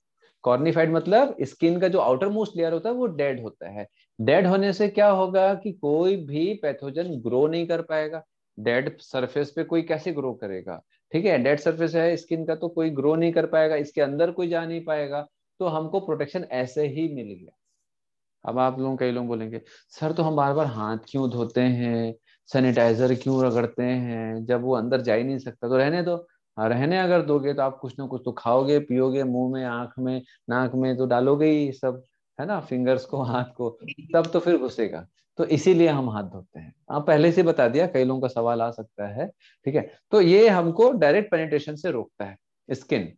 कॉर्निफाइड मतलब स्किन का जो आउटर मोस्ट लेयर होता है वो डेड होता है डेड होने से क्या होगा कि कोई भी पैथोजन ग्रो नहीं कर पाएगा डेड सरफेस पे कोई कैसे ग्रो करेगा ठीक है डेड सरफेस है स्किन का तो कोई ग्रो नहीं कर पाएगा इसके अंदर कोई जा नहीं पाएगा तो हमको प्रोटेक्शन ऐसे ही मिल गया अब आप लोग कई लोग बोलेंगे सर तो हम बार बार हाथ क्यों धोते हैं सैनिटाइजर क्यों रगड़ते हैं जब वो अंदर जा ही नहीं सकता तो रहने दो तो, रहने अगर दोगे तो आप कुछ ना कुछ तो खाओगे पियोगे मुंह में आंख में नाक में तो डालोगे ही सब है ना फिंगर्स को हाथ को तब तो फिर घुसेगा तो इसीलिए हम हाथ धोते हैं आप पहले से बता दिया कई लोगों का सवाल आ सकता है ठीक है तो ये हमको डायरेक्ट पेनिटेशन से रोकता है स्किन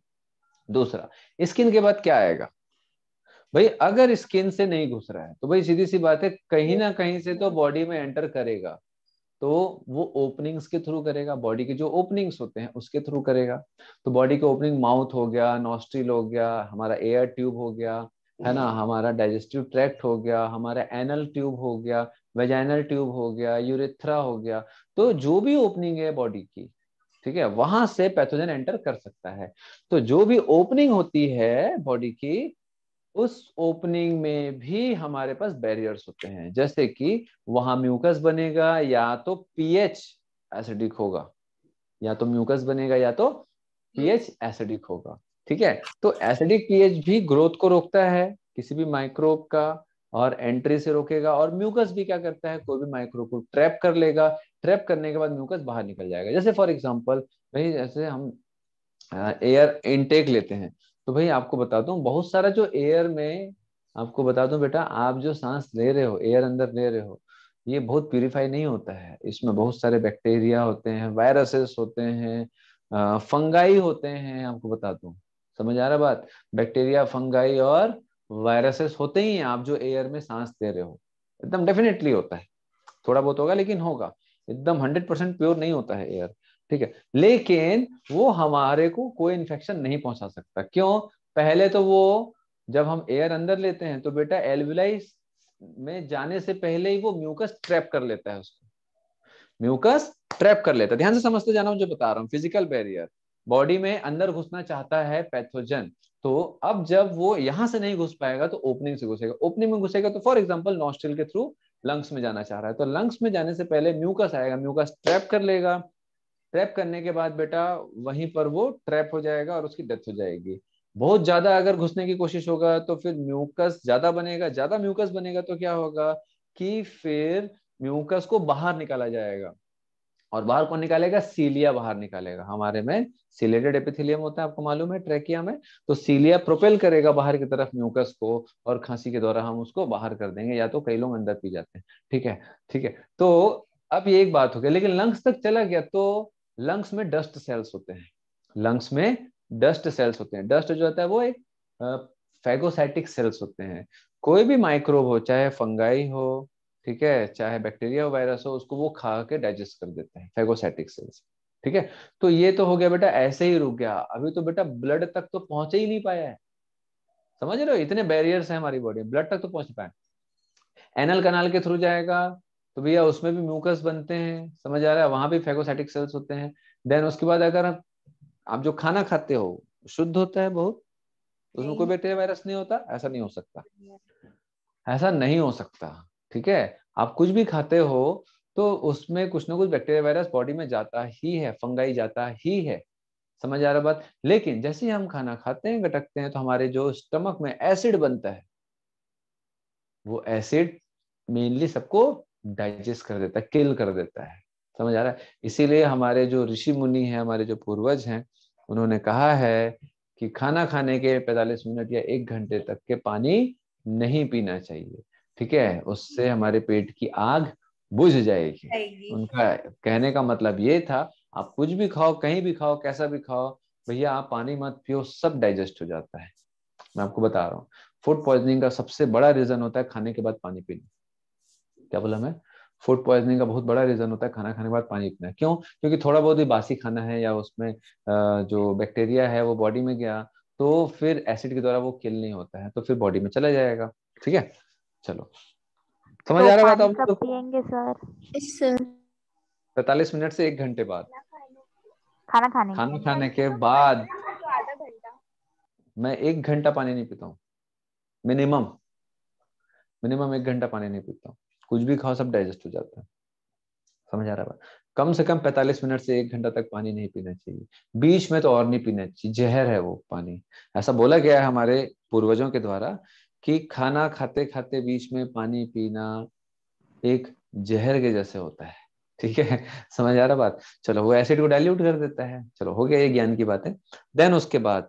दूसरा स्किन के बाद क्या आएगा भाई अगर स्किन से नहीं घुस रहा है तो भाई सीधी सी बात है कहीं ना कहीं से तो बॉडी में एंटर करेगा तो वो ओपनिंग्स के थ्रू करेगा बॉडी के जो ओपनिंग्स होते हैं उसके थ्रू करेगा तो बॉडी का ओपनिंग माउथ हो गया नॉस्ट्रिल हो गया हमारा एयर ट्यूब हो गया है ना हम्म। हमारा डाइजेस्टिव ट्रैक्ट हो गया हमारा एनल ट्यूब हो गया वेजाइनल ट्यूब हो गया यूरेथ्रा हो गया तो जो भी ओपनिंग है बॉडी की ठीक है वहां से पैथोजन एंटर कर सकता है तो जो भी ओपनिंग होती है बॉडी की उस ओपनिंग में भी हमारे पास बैरियर्स होते हैं जैसे कि वहां म्यूकस बनेगा या तो पीएच एसिडिक होगा या तो म्यूकस बनेगा या तो पीएच एसिडिक होगा ठीक है तो एसिडिक पीएच भी ग्रोथ को रोकता है किसी भी माइक्रोब का और एंट्री से रोकेगा और म्यूकस भी क्या करता है कोई भी माइक्रोब को ट्रैप कर लेगा ट्रैप करने के बाद म्यूकस बाहर निकल जाएगा जैसे फॉर एग्जाम्पल भाई जैसे हम एयर इनटेक लेते हैं तो भाई आपको बता दूं बहुत सारा जो एयर में आपको बता दूं बेटा आप जो सांस ले रहे हो एयर अंदर ले रहे हो ये बहुत प्यूरिफाई नहीं होता है इसमें बहुत सारे बैक्टीरिया होते हैं वायरसेस होते हैं फंगाई होते हैं आपको बता दूं समझ आ रहा बात बैक्टीरिया फंगाई और वायरसेस होते ही हैं आप जो एयर में सांस ले रहे हो एकदम डेफिनेटली होता है थोड़ा बहुत होगा लेकिन होगा एकदम हंड्रेड परसेंट प्योर नहीं होता है एयर ठीक है लेकिन वो हमारे को कोई इन्फेक्शन नहीं पहुंचा सकता क्यों पहले तो वो जब हम एयर अंदर लेते हैं तो बेटा एल्विलाई में जाने से पहले ही वो म्यूकस ट्रैप कर लेता है उसको म्यूकस ट्रैप कर लेता है ध्यान से समझते जाना मुझे बता रहा हूँ फिजिकल बैरियर बॉडी में अंदर घुसना चाहता है पैथोजन तो अब जब वो यहां से नहीं घुस पाएगा तो ओपनिंग से घुसेगा ओपनिंग में घुसेगा तो फॉर एग्जाम्पल नॉस्ट्रिल के थ्रू लंग्स में जाना चाह रहा है तो लंग्स में जाने से पहले म्यूकस आएगा म्यूकस ट्रैप कर लेगा ट्रैप करने के बाद बेटा वहीं पर वो ट्रैप हो जाएगा और उसकी डेथ हो जाएगी बहुत ज्यादा अगर घुसने की कोशिश होगा तो फिर म्यूकस ज्यादा बनेगा ज्यादा म्यूकस बनेगा तो क्या होगा कि फिर म्यूकस को बाहर निकाला जाएगा और बाहर कौन निकालेगा सीलिया बाहर निकालेगा हमारे में सिलेटेड एपिथिलियम होता है आपको मालूम है ट्रेकिया में तो सीलिया प्रोपेल करेगा बाहर की तरफ म्यूकस को और खांसी के द्वारा हम उसको बाहर कर देंगे या तो कई लोग अंदर पी जाते हैं ठीक है ठीक है तो अब ये एक बात हो गया लेकिन लंग्स तक चला गया तो लंग्स में डस्ट सेल्स होते हैं लंग्स में डस्ट सेल्स होते हैं डस्ट जो होता है वो एक फेगोसाइटिक सेल्स होते हैं कोई भी माइक्रोब हो चाहे फंगाई हो ठीक है चाहे बैक्टीरिया हो वायरस हो उसको वो खा के डाइजेस्ट कर देते हैं फेगोसाइटिक सेल्स ठीक है तो ये तो हो गया बेटा ऐसे ही रुक गया अभी तो बेटा ब्लड तक तो पहुंचे ही नहीं पाया है समझ रहे हो इतने बैरियर्स हैं हमारी बॉडी ब्लड तक तो पहुंच पाए एनल कनाल के थ्रू जाएगा तो भैया उसमें भी म्यूकस बनते हैं समझ आ रहा है वहां भी फेगोसाइटिक सेल्स होते हैं देन उसके बाद अगर आप, आप जो खाना खाते हो शुद्ध होता है बहुत उसमें कोई बैक्टीरिया वायरस नहीं होता ऐसा नहीं हो सकता ऐसा नहीं हो सकता ठीक है आप कुछ भी खाते हो तो उसमें कुछ ना कुछ बैक्टीरिया वायरस बॉडी में जाता ही है फंगाई जाता ही है समझ आ रहा बात लेकिन जैसे ही हम खाना खाते हैं गटकते हैं तो हमारे जो स्टमक में एसिड बनता है वो एसिड मेनली सबको डाइजेस्ट कर देता है किल कर देता है समझ आ रहा है इसीलिए हमारे जो ऋषि मुनि हैं हमारे जो पूर्वज हैं उन्होंने कहा है कि खाना खाने के 45 मिनट या एक घंटे तक के पानी नहीं पीना चाहिए ठीक है उससे हमारे पेट की आग बुझ जाएगी उनका कहने का मतलब ये था आप कुछ भी खाओ कहीं भी खाओ कैसा भी खाओ भैया आप पानी मत पियो सब डाइजेस्ट हो जाता है मैं आपको बता रहा हूँ फूड पॉइजनिंग का सबसे बड़ा रीजन होता है खाने के बाद पानी पीना क्या बोला मैं फूड पॉइजनिंग का बहुत बड़ा रीजन होता है खाना खाने के बाद पानी पीना क्यों क्योंकि थोड़ा बहुत ही बासी खाना है या उसमें जो बैक्टीरिया है वो बॉडी में गया तो फिर एसिड के द्वारा वो किल नहीं होता है तो फिर बॉडी में चला जाएगा ठीक है चलो समझ तो आ रहा है तो पियेंगे पैतालीस मिनट से एक घंटे बाद खाना खाने खाना खाने के बाद मैं एक घंटा पानी नहीं पीता हूँ मिनिमम मिनिमम एक घंटा पानी नहीं पीता हूँ कुछ भी खाओ सब डाइजेस्ट हो जाता है समझ आ रहा है कम से कम 45 मिनट से एक घंटा तक पानी नहीं पीना चाहिए बीच में तो और नहीं पीना चाहिए जहर है वो पानी ऐसा बोला गया है हमारे पूर्वजों के द्वारा कि खाना खाते खाते बीच में पानी पीना एक जहर के जैसे होता है ठीक है समझ आ रहा बात चलो वो एसिड को डाइल्यूट कर देता है चलो हो गया ये ज्ञान की बात है देन उसके बाद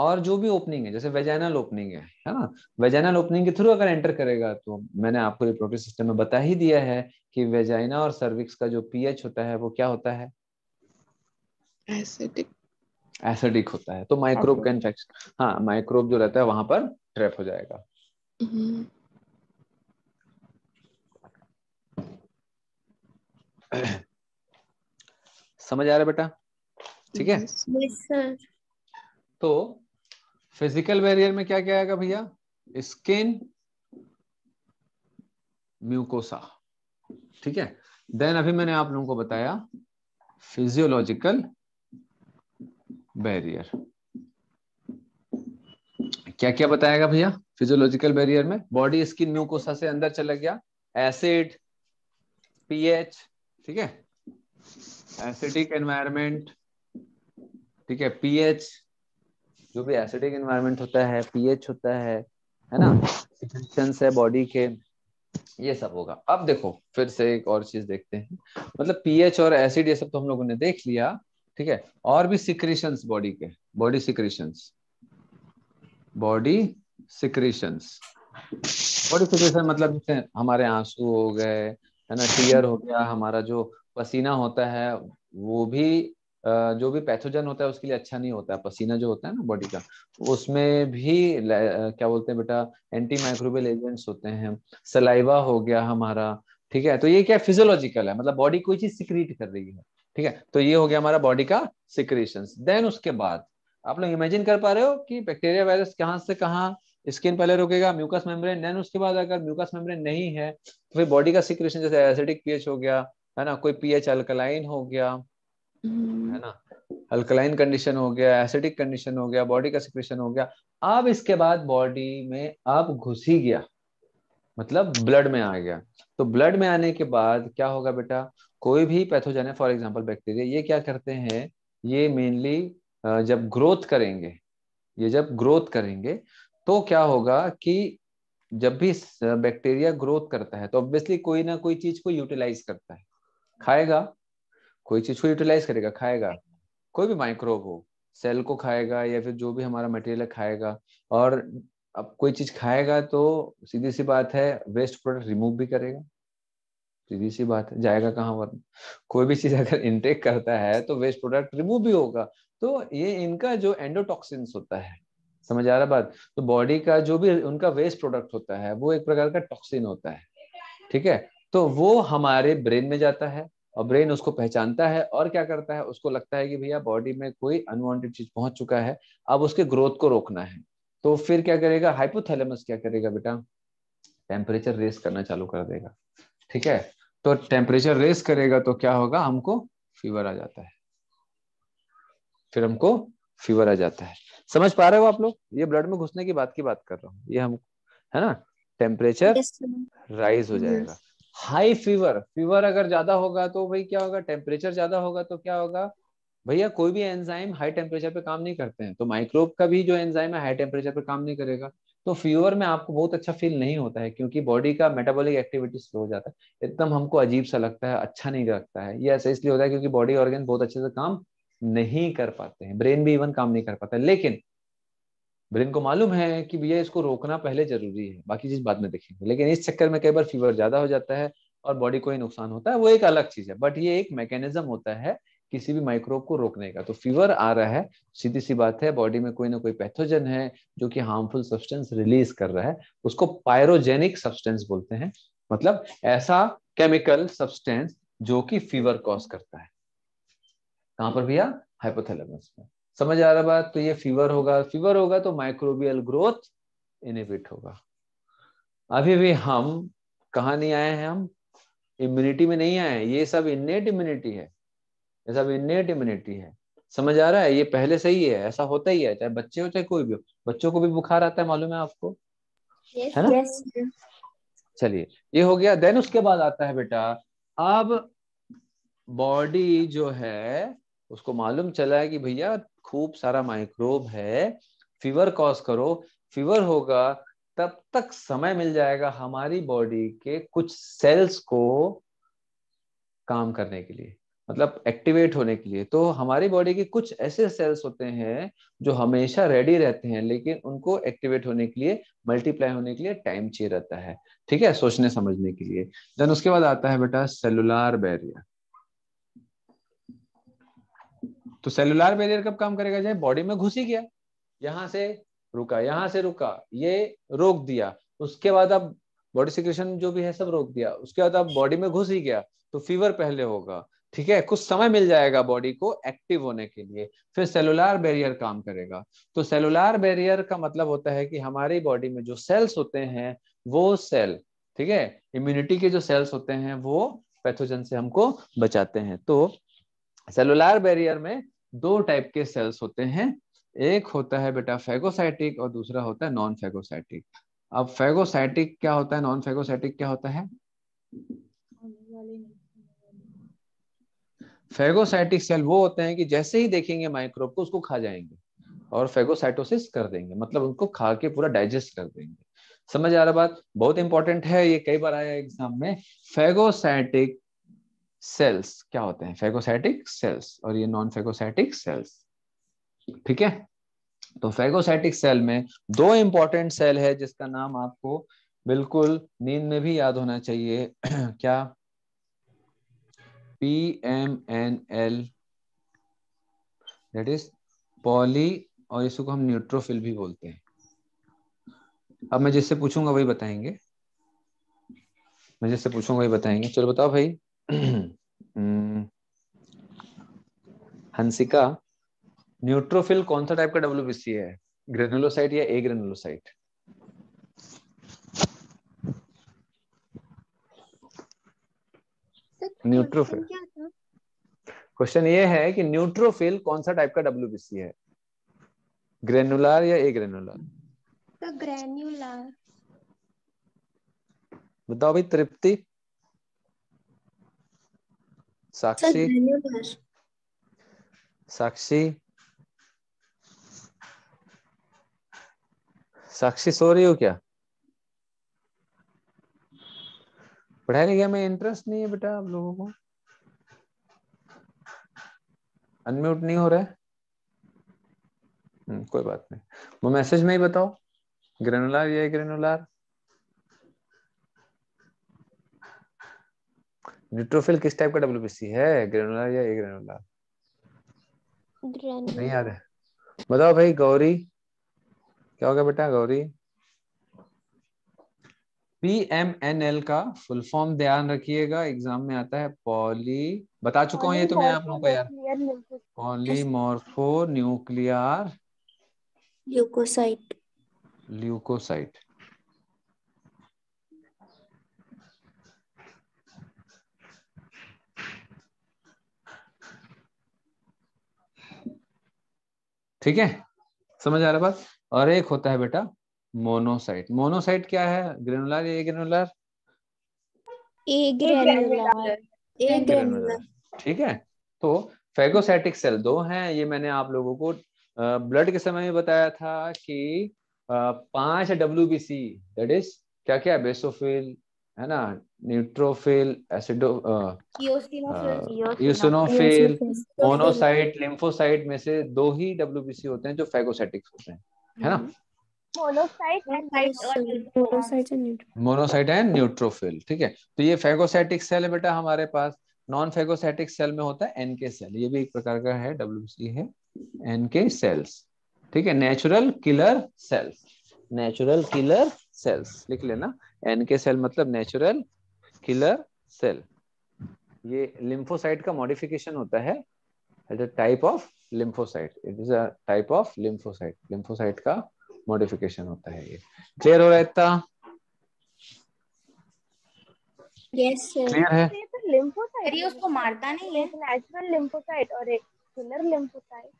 और जो भी ओपनिंग है जैसे वेजाइनल ओपनिंग है है ना वेजाइनल ओपनिंग के थ्रू अगर एंटर करेगा तो मैंने आपको रिप्रोडक्टिव सिस्टम में बता ही दिया है कि वेजाइना और सर्विक्स का जो पीएच होता है वो क्या होता है एसिडिक एसिडिक होता है तो माइक्रोब का इन्फेक्शन हाँ माइक्रोब जो रहता है वहां पर ट्रैप हो जाएगा mm-hmm. समझ आ रहा है बेटा ठीक है yes, तो फिजिकल बैरियर में क्या क्या आएगा भैया स्किन म्यूकोसा ठीक है देन अभी मैंने आप लोगों को बताया फिजियोलॉजिकल बैरियर क्या क्या बताएगा भैया फिजियोलॉजिकल बैरियर में बॉडी स्किन म्यूकोसा से अंदर चला गया एसिड पीएच ठीक है एसिडिक एनवायरमेंट ठीक है पीएच जो भी एसिडिक इन्वायरमेंट होता है पीएच होता है है ना फंक्शंस है बॉडी के ये सब होगा अब देखो फिर से एक और चीज देखते हैं मतलब पीएच और एसिड ये सब तो हम लोगों ने देख लिया ठीक है और भी सिक्रीशन बॉडी के body secretion body secretion body secretion मतलब जैसे हमारे आंसू हो गए है ना टीयर हो गया हमारा जो पसीना होता है वो भी जो भी पैथोजन होता है उसके लिए अच्छा नहीं होता है पसीना जो होता है ना बॉडी का उसमें भी क्या बोलते हैं बेटा एंटी माइक्रोबियल एजेंट्स होते हैं सलाइवा हो गया हमारा ठीक है तो ये क्या फिजियोलॉजिकल है मतलब बॉडी कोई चीज सिक्रीट कर रही है ठीक है तो ये हो गया हमारा बॉडी का सिक्रेशन देन उसके बाद आप लोग इमेजिन कर पा रहे हो कि बैक्टीरिया वायरस कहाँ से कहाँ स्किन पहले रुकेगा म्यूकस मेम्ब्रेन देन उसके बाद अगर म्यूकस मेम्ब्रेन नहीं है तो फिर बॉडी का सिक्रेशन जैसे एसिडिक पीएच हो गया है ना कोई पीएच अल्कलाइन हो गया है हम्म। ना अल्कलाइन कंडीशन हो गया एसिडिक कंडीशन हो गया बॉडी का सिक्रेशन हो गया अब इसके बाद बॉडी में अब घुस ही गया मतलब ब्लड में आ गया तो ब्लड में आने के बाद क्या होगा बेटा कोई भी पैथोजन है फॉर एग्जाम्पल बैक्टीरिया ये क्या करते हैं ये मेनली जब ग्रोथ करेंगे ये जब ग्रोथ करेंगे तो क्या होगा कि जब भी बैक्टीरिया ग्रोथ करता है तो ऑब्वियसली कोई ना कोई चीज को यूटिलाइज करता है खाएगा कोई चीज को यूटिलाइज करेगा खाएगा कोई भी माइक्रोब हो सेल को खाएगा या फिर जो भी हमारा मटेरियल खाएगा और अब कोई चीज खाएगा तो सीधी सी बात है वेस्ट प्रोडक्ट रिमूव भी करेगा सीधी सी बात है जाएगा कहाँ पर कोई भी चीज अगर इनटेक करता है तो वेस्ट प्रोडक्ट रिमूव भी होगा तो ये इनका जो एंडोटॉक्सिन होता है समझ आ रहा बात तो बॉडी का जो भी उनका वेस्ट प्रोडक्ट होता है वो एक प्रकार का टॉक्सिन होता है ठीक है तो वो हमारे ब्रेन में जाता है और ब्रेन उसको पहचानता है और क्या करता है उसको लगता है कि भैया बॉडी में कोई अनवांटेड चीज पहुंच चुका है अब उसके ग्रोथ को रोकना है तो फिर क्या करेगा हाइपोथैलेमस क्या करेगा बेटा टेम्परेचर रेस करना चालू कर देगा ठीक है तो टेम्परेचर रेस करेगा तो क्या होगा हमको फीवर आ जाता है फिर हमको फीवर आ जाता है समझ पा रहे हो आप लोग ये ब्लड में घुसने की बात की बात कर रहा हूँ ये हम है ना टेम्परेचर राइज हो जाएगा हाई फीवर फीवर अगर ज्यादा होगा तो भाई क्या होगा टेम्परेचर ज्यादा होगा तो क्या होगा भैया कोई भी एंजाइम हाई टेम्परेचर पे काम नहीं करते हैं तो माइक्रोब का भी जो एंजाइम है हाई टेम्परेचर पे काम नहीं करेगा तो फीवर में आपको बहुत अच्छा फील नहीं होता है क्योंकि बॉडी का मेटाबॉलिक एक्टिविटी स्लो हो जाता है एकदम हमको अजीब सा लगता है अच्छा नहीं लगता है ये ऐसा इसलिए होता है क्योंकि बॉडी ऑर्गेन बहुत अच्छे से काम नहीं कर पाते हैं ब्रेन भी इवन काम नहीं कर पाता लेकिन बट इनको मालूम है कि भैया इसको रोकना पहले जरूरी है बाकी चीज बाद में देखेंगे लेकिन इस चक्कर में कई बार फीवर ज्यादा हो जाता है और बॉडी को ही नुकसान होता है वो एक अलग चीज है बट ये एक मैकेनिज्म होता है किसी भी माइक्रोब को रोकने का तो फीवर आ रहा है सीधी सी बात है बॉडी में कोई ना कोई पैथोजन है जो कि हार्मफुल सब्सटेंस रिलीज कर रहा है उसको पायरोजेनिक सब्सटेंस बोलते हैं मतलब ऐसा केमिकल सब्सटेंस जो कि फीवर कॉज करता है कहां पर भैया हाइपोथैलेमस में समझ आ रहा बात तो ये फीवर होगा फीवर होगा तो माइक्रोबियल ग्रोथ इनिबिट होगा अभी भी हम कहा नहीं आए हैं हम इम्यूनिटी में नहीं आए ये सब इन्नेट इम्यूनिटी है ये सब इन्नेट इम्यूनिटी है समझ आ रहा है ये पहले से ही है ऐसा होता ही है चाहे बच्चे हो चाहे कोई भी हो बच्चों को भी बुखार आता है मालूम है आपको yes, है ना yes. चलिए ये हो गया देन उसके बाद आता है बेटा अब बॉडी जो है उसको मालूम चला है कि भैया खूब सारा माइक्रोब है फीवर कॉज करो फीवर होगा तब तक समय मिल जाएगा हमारी बॉडी के कुछ सेल्स को काम करने के लिए मतलब एक्टिवेट होने के लिए तो हमारी बॉडी के कुछ ऐसे सेल्स होते हैं जो हमेशा रेडी रहते हैं लेकिन उनको एक्टिवेट होने के लिए मल्टीप्लाई होने के लिए टाइम चाहिए रहता है ठीक है सोचने समझने के लिए देन उसके बाद आता है बेटा सेलुलर बैरियर तो सेलुलर बैरियर कब काम करेगा जब बॉडी में घुस ही गया यहां से रुका यहां से रुका ये रोक दिया उसके बाद अब बॉडी सिक्रेशन जो भी है सब रोक दिया उसके बाद अब बॉडी में घुस ही गया तो फीवर पहले होगा ठीक है कुछ समय मिल जाएगा बॉडी को एक्टिव होने के लिए फिर सेलुलर बैरियर काम करेगा तो सेलुलर बैरियर का मतलब होता है कि हमारी बॉडी में जो सेल्स होते हैं वो सेल ठीक है इम्यूनिटी के जो सेल्स होते हैं वो पैथोजन से हमको बचाते हैं तो सेलुलर बैरियर में दो टाइप के सेल्स होते हैं एक होता है बेटा फेगोसाइटिक और दूसरा होता है नॉन फेगोसाइटिक अब फेगोसाइटिक क्या होता है नॉन फेगोसाइटिक क्या होता है फेगोसाइटिक सेल वो होते हैं कि जैसे ही देखेंगे माइक्रोब को उसको खा जाएंगे और फेगोसाइटोसिस कर देंगे मतलब उनको खा के पूरा डाइजेस्ट कर देंगे समझ आ रहा बात बहुत इंपॉर्टेंट है ये कई बार आया एग्जाम में फेगोसाइटिक सेल्स क्या होते हैं फेगोसाइटिक सेल्स और ये नॉन फेगोसाइटिक सेल्स ठीक है तो फेगोसाइटिक सेल में दो इंपॉर्टेंट सेल है जिसका नाम आपको बिल्कुल नींद में भी याद होना चाहिए क्या P M N L that is poly और इसको हम न्यूट्रोफिल भी बोलते हैं अब मैं जिससे पूछूंगा वही बताएंगे मैं जिससे पूछूंगा वही बताएंगे चलो बताओ भाई हंसिका न्यूट्रोफिल hmm. कौन सा टाइप का डब्ल्यूबीसी है ग्रेनुलोसाइट या ए ग्रेनुलोसाइट न्यूट्रोफिल क्वेश्चन ये है कि न्यूट्रोफिल कौन सा टाइप का डब्ल्यूबीसी है ग्रेनुलर या ए ग्रेनुलर ग्रेनुलर बताओ भाई तृप्ति साक्षी साक्षी साक्षी सो रही हो क्या पढ़ाई लिखाई में इंटरेस्ट नहीं है बेटा आप लोगों को अनम्यूट नहीं हो रहा है हम्म, कोई बात नहीं वो मैसेज में ही बताओ ग्रेनुलर या ग्रेनुलर न्यूट्रोफिल किस टाइप का डब्ल्यूपीसी है ग्रेनुलर या ए नहीं याद है बताओ भाई गौरी क्या हो गया बेटा गौरी पीएमएनएल का फुल फॉर्म ध्यान रखिएगा एग्जाम में आता है पॉली बता चुका हूँ ये तो मैं आप लोगों को यार मोर्फो न्यूक्लियर ल्यूकोसाइट ल्यूकोसाइट ठीक है समझ आ रहा बात और एक होता है बेटा मोनोसाइट मोनोसाइट क्या है granular agranular agranular ठीक है तो फेगोसाइटिक सेल दो हैं ये मैंने आप लोगों को ब्लड के समय में बताया था कि पांच W B C that is क्या क्या बेसोफिल है ना न्यूट्रोफिल मोनोसाइट लिम्फोसाइट में से दो ही सी होते हैं जो फैगोसाइटिक्स होते हैं है ना मोनोसाइट एंड न्यूट्रोफिल ठीक है तो ये फेगोसाइटिक सेल है बेटा हमारे पास नॉन फेगोसाइटिक सेल में होता है एनके सेल ये भी एक प्रकार का है सी है एनके सेल्स ठीक है natural killer cells natural killer cells लिख लेना एनके सेल मतलब नेचुरल किलर सेल ये लिम्फोसाइट का मॉडिफिकेशन होता है as a type of lymphocyte it is a type of lymphocyte lymphocyte का मॉडिफिकेशन होता है ये क्लियर हो रहा है इतना यस क्लियर है लिम्फोसाइट तो उसको मारता नहीं है नेचुरल लिम्फोसाइट और एक किलर लिम्फोसाइट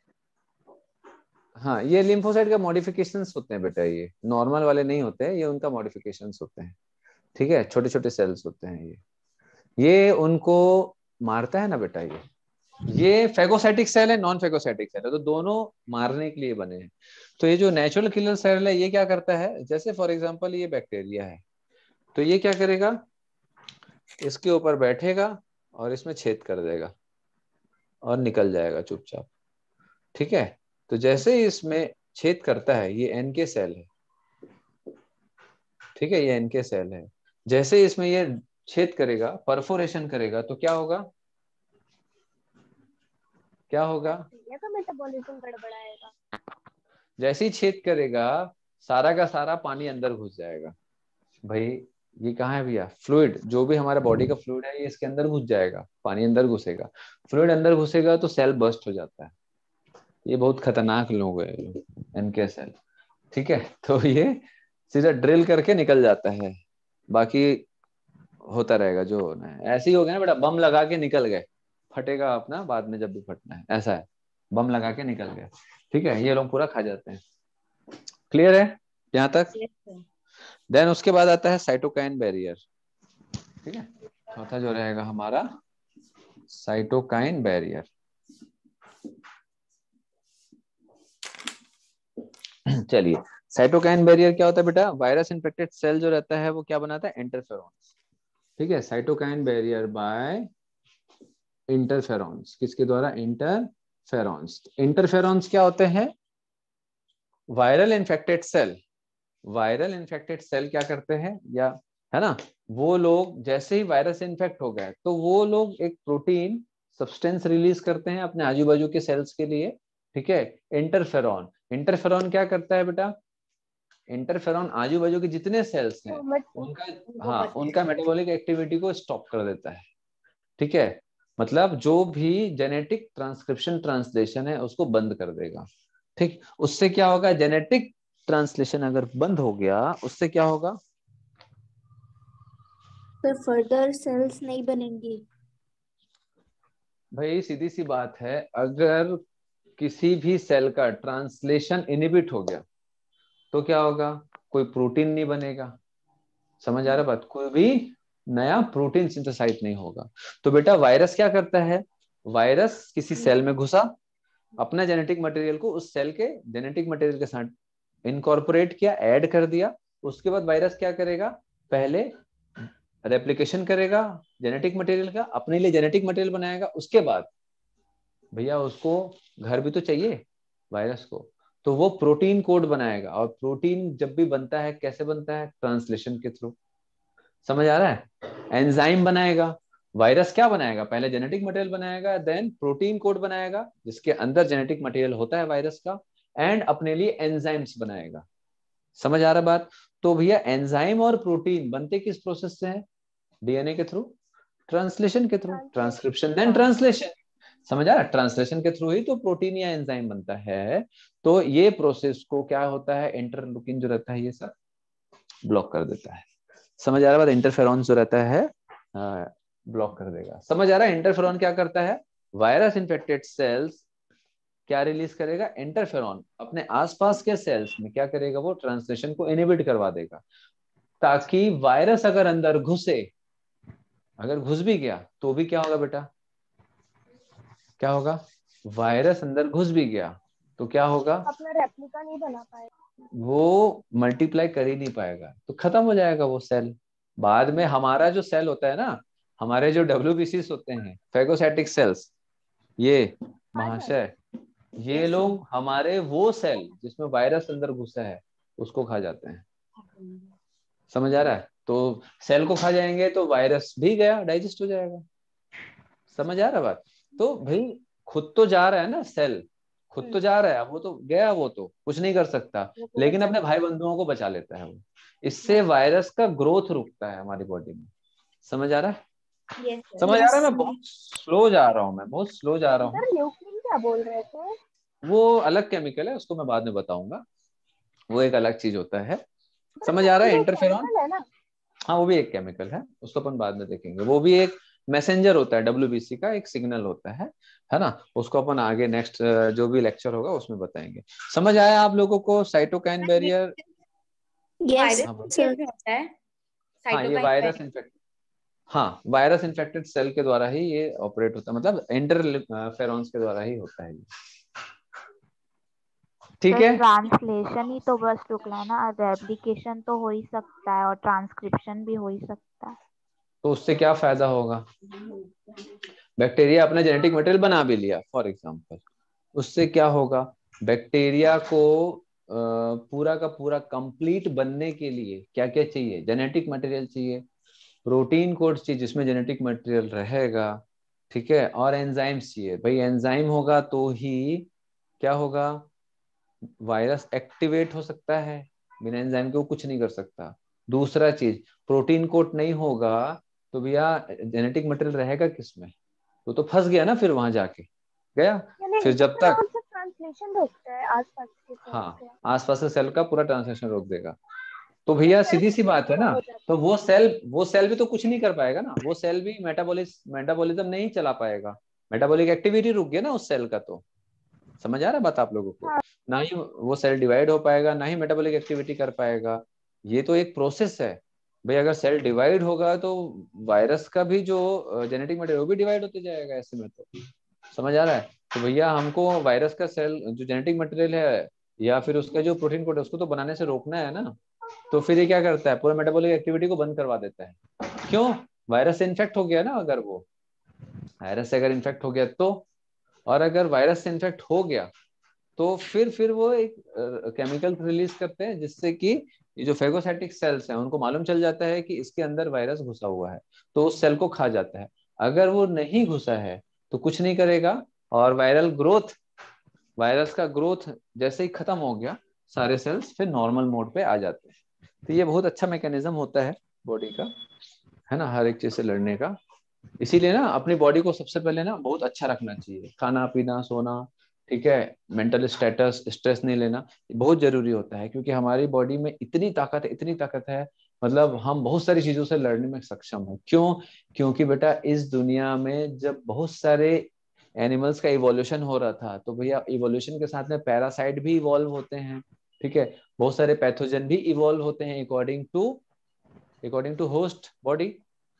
हाँ ये लिम्फोसाइट का मॉडिफिकेशंस होते हैं बेटा ये नॉर्मल वाले नहीं होते हैं ये उनका मॉडिफिकेशंस होते हैं ठीक है छोटे छोटे सेल्स होते हैं ये ये उनको मारता है ना बेटा ये ये फेगोसाइटिक सेल है नॉन फेगोसाइटिक सेल है तो दोनों मारने के लिए बने हैं तो ये जो नेचुरल किलर सेल है ये क्या करता है जैसे फॉर एग्जांपल ये बैक्टीरिया है तो ये क्या करेगा इसके ऊपर बैठेगा और इसमें छेद कर देगा और निकल जाएगा चुपचाप ठीक है तो जैसे ही इसमें छेद करता है ये एनके सेल है ठीक है ये एनके सेल है जैसे इसमें ये छेद करेगा परफोरेशन करेगा तो क्या होगा क्या होगा तो जैसे ही छेद करेगा सारा का सारा पानी अंदर घुस जाएगा भाई ये कहा है भैया फ्लूड जो भी हमारे बॉडी का फ्लूड है ये इसके अंदर घुस जाएगा पानी अंदर घुसेगा फ्लूड अंदर घुसेगा तो सेल बस्ट हो जाता है ये बहुत खतरनाक लोग है एनके सेल ठीक है तो ये सीधा ड्रिल करके निकल जाता है बाकी होता रहेगा जो होना है ऐसे ही हो गया ना बेटा बम लगा के निकल गए फटेगा अपना बाद में जब भी फटना है ऐसा है बम लगा के निकल गए ठीक है ये लोग पूरा खा जाते हैं क्लियर है यहाँ तक देन उसके बाद आता है साइटोकाइन बैरियर ठीक है चौथा जो रहेगा हमारा साइटोकाइन बैरियर चलिए साइटोकाइन बैरियर क्या होता है बेटा वायरस इन्फेक्टेड सेल जो रहता है वो क्या बनाता है इंटरफेरॉन्स ठीक है साइटोकाइन बैरियर बाय इंटरफेरॉन्स किसके द्वारा इंटरफेरॉन्स इंटरफेरॉन्स क्या होते हैं viral infected cell viral infected cell क्या करते हैं या है ना वो लोग जैसे ही वायरस इन्फेक्ट हो गए तो वो लोग एक प्रोटीन सब्सटेंस रिलीज करते हैं अपने आजू बाजू के सेल्स के लिए ठीक है इंटरफेरॉन इंटरफेरॉन क्या करता है बेटा इंटरफेरॉन आजू बाजू के जितने सेल्स हैं उनका हाँ उनका मेटाबॉलिक एक्टिविटी को स्टॉप कर देता है ठीक है मतलब जो भी जेनेटिक ट्रांसक्रिप्शन ट्रांसलेशन है उसको बंद कर देगा ठीक उससे क्या होगा जेनेटिक ट्रांसलेशन अगर बंद हो गया उससे क्या होगा फिर फर्दर सेल्स नहीं बनेंगी भाई सीधी सी बात है अगर किसी भी सेल का ट्रांसलेशन इनिबिट हो गया तो क्या होगा कोई प्रोटीन नहीं बनेगा समझ आ रहा बात कोई भी नया प्रोटीन सिंथेसाइज नहीं होगा तो बेटा वायरस क्या करता है वायरस किसी सेल में घुसा अपना जेनेटिक मटेरियल को उस सेल के जेनेटिक मटेरियल के साथ इनकॉर्पोरेट किया ऐड कर दिया उसके बाद वायरस क्या करेगा पहले रेप्लिकेशन करेगा जेनेटिक मटेरियल का अपने लिए जेनेटिक मटेरियल बनाएगा उसके बाद भैया उसको घर भी तो चाहिए वायरस को तो वो प्रोटीन कोड बनाएगा और प्रोटीन जब भी बनता है कैसे बनता है ट्रांसलेशन के थ्रू समझ आ रहा है एंजाइम बनाएगा वायरस क्या बनाएगा पहले जेनेटिक मटेरियल बनाएगा देन प्रोटीन कोड बनाएगा जिसके अंदर जेनेटिक मटेरियल होता है वायरस का एंड अपने लिए एंजाइम्स बनाएगा समझ आ रहा बात तो भैया एंजाइम और प्रोटीन बनते किस प्रोसेस से है डीएनए के थ्रू ट्रांसलेशन के थ्रू ट्रांसक्रिप्शन देन ट्रांसलेशन समझ आ रहा ट्रांसलेशन के थ्रू ही तो प्रोटीन या एंजाइम बनता है तो ये प्रोसेस को क्या होता है इंटरलुकिन जो रहता है ये सब ब्लॉक कर देता है समझ आ रहा है इंटरफेरॉन जो रहता है हाँ, ब्लॉक कर देगा समझ आ रहा है इंटरफेरॉन क्या करता है वायरस इंफेक्टेड सेल्स क्या रिलीज करेगा इंटरफेरॉन अपने आसपास के सेल्स में क्या करेगा वो ट्रांसलेशन को इनिबिट करवा देगा ताकि वायरस अगर अंदर घुसे अगर घुस भी गया तो भी क्या होगा बेटा क्या होगा वायरस अंदर घुस भी गया तो क्या होगा अपना रेप्लिका नहीं बना पाएगा वो मल्टीप्लाई कर ही नहीं पाएगा तो खत्म हो जाएगा वो सेल बाद में हमारा जो सेल होता है ना हमारे जो डब्ल्यू होते हैं फेगोसेटिक सेल्स ये महाशय ये लोग हमारे वो सेल जिसमें वायरस अंदर घुसा है उसको खा जाते हैं समझ आ रहा है तो सेल को खा जाएंगे तो वायरस भी गया डाइजेस्ट हो जाएगा समझ आ रहा बात तो भाई खुद तो जा रहा है ना सेल खुद तो हम्म। जा रहा है वो तो गया वो तो कुछ नहीं कर सकता तो लेकिन अपने भाई बंधुओं को बचा लेता है वो इससे हम्म। वायरस का ग्रोथ रुकता है हमारी बॉडी में समझ आ रहा है yes, समझ yes, आ रहा है मैं बहुत स्लो जा रहा हूँ मैं बहुत स्लो जा रहा हूँ वो अलग केमिकल है उसको मैं बाद में बताऊंगा वो एक अलग चीज होता है समझ आ रहा है इंटरफेरॉन हाँ वो भी एक केमिकल है उसको अपन बाद में देखेंगे वो भी एक मैसेंजर होता है डब्ल्यू का एक सिग्नल होता है है ना उसको अपन आगे नेक्स्ट जो भी लेक्चर होगा उसमें बताएंगे समझ आया आप लोगों को साइटोकाइन बैरियर हाँ ये वायरस हाँ वायरस इन्फेक्टेड सेल के द्वारा ही ये ऑपरेट होता है मतलब एंटर फेरॉन्स के द्वारा ही होता है ठीक तो है ट्रांसलेशन ही तो बस रुकला ना रेप्लिकेशन तो हो ही सकता है और ट्रांसक्रिप्शन भी हो ही सकता है तो उससे क्या फायदा होगा बैक्टीरिया अपना जेनेटिक मटेरियल बना भी लिया फॉर एग्जाम्पल उससे क्या होगा बैक्टीरिया को पूरा का पूरा कंप्लीट बनने के लिए क्या क्या चाहिए जेनेटिक मटेरियल चाहिए प्रोटीन कोड चाहिए जिसमें जेनेटिक मटेरियल रहेगा ठीक है और एंजाइम्स चाहिए भाई एंजाइम होगा तो ही क्या होगा वायरस एक्टिवेट हो सकता है बिना एंजाइम के वो कुछ नहीं कर सकता दूसरा चीज प्रोटीन कोट नहीं होगा तो भैया जेनेटिक मटेरियल रहेगा में वो तो, तो फंस गया ना फिर वहां जाके गया फिर जब तक ट्रांसलेशन रोकता है आसपास हाँ आसपास के सेल का पूरा ट्रांसलेशन रोक देगा तो भैया अच्छा, सीधी सी बात है ना तो वो सेल वो सेल भी तो कुछ नहीं कर पाएगा ना वो सेल भी मेटाबोलिस मेटाबोलिज्म नहीं चला पाएगा मेटाबॉलिक एक्टिविटी रुक गया ना उस सेल का तो समझ आ रहा है बात आप लोगों को हाँ। ना ही वो सेल डिवाइड हो पाएगा ना ही मेटाबॉलिक एक्टिविटी कर पाएगा ये तो एक प्रोसेस है भाई अगर सेल डिवाइड होगा तो वायरस का भी जो जेनेटिक मटेरियल वो भी डिवाइड होते जाएगा ऐसे में तो समझ आ रहा है तो भैया हमको वायरस का सेल जो जेनेटिक मटेरियल है या फिर उसका जो प्रोटीन कोड है उसको तो बनाने से रोकना है ना तो फिर ये क्या करता है पूरा मेटाबॉलिक एक्टिविटी को बंद करवा देता है क्यों वायरस से इन्फेक्ट हो गया ना अगर वो वायरस से अगर इन्फेक्ट हो गया तो और अगर वायरस से इन्फेक्ट हो गया तो फिर फिर वो एक केमिकल रिलीज करते हैं जिससे कि ये जो फेगोसाइटिक सेल्स हैं उनको मालूम चल जाता है कि इसके अंदर वायरस घुसा हुआ है तो उस सेल को खा जाता है अगर वो नहीं घुसा है तो कुछ नहीं करेगा और वायरल ग्रोथ वायरस का ग्रोथ जैसे ही खत्म हो गया सारे सेल्स फिर नॉर्मल मोड पे आ जाते हैं तो ये बहुत अच्छा मैकेनिज्म होता है बॉडी का है ना हर एक चीज से लड़ने का इसीलिए ना अपनी बॉडी को सबसे पहले ना बहुत अच्छा रखना चाहिए खाना पीना सोना ठीक है मेंटल स्टेटस स्ट्रेस नहीं लेना बहुत जरूरी होता है क्योंकि हमारी बॉडी में इतनी ताकत है इतनी ताकत है मतलब हम बहुत सारी चीजों से लड़ने में सक्षम है क्यों क्योंकि बेटा इस दुनिया में जब बहुत सारे एनिमल्स का इवोल्यूशन हो रहा था तो भैया इवोल्यूशन के साथ में पैरासाइट भी इवॉल्व होते हैं ठीक है बहुत सारे पैथोजन भी इवॉल्व होते हैं according to according to host body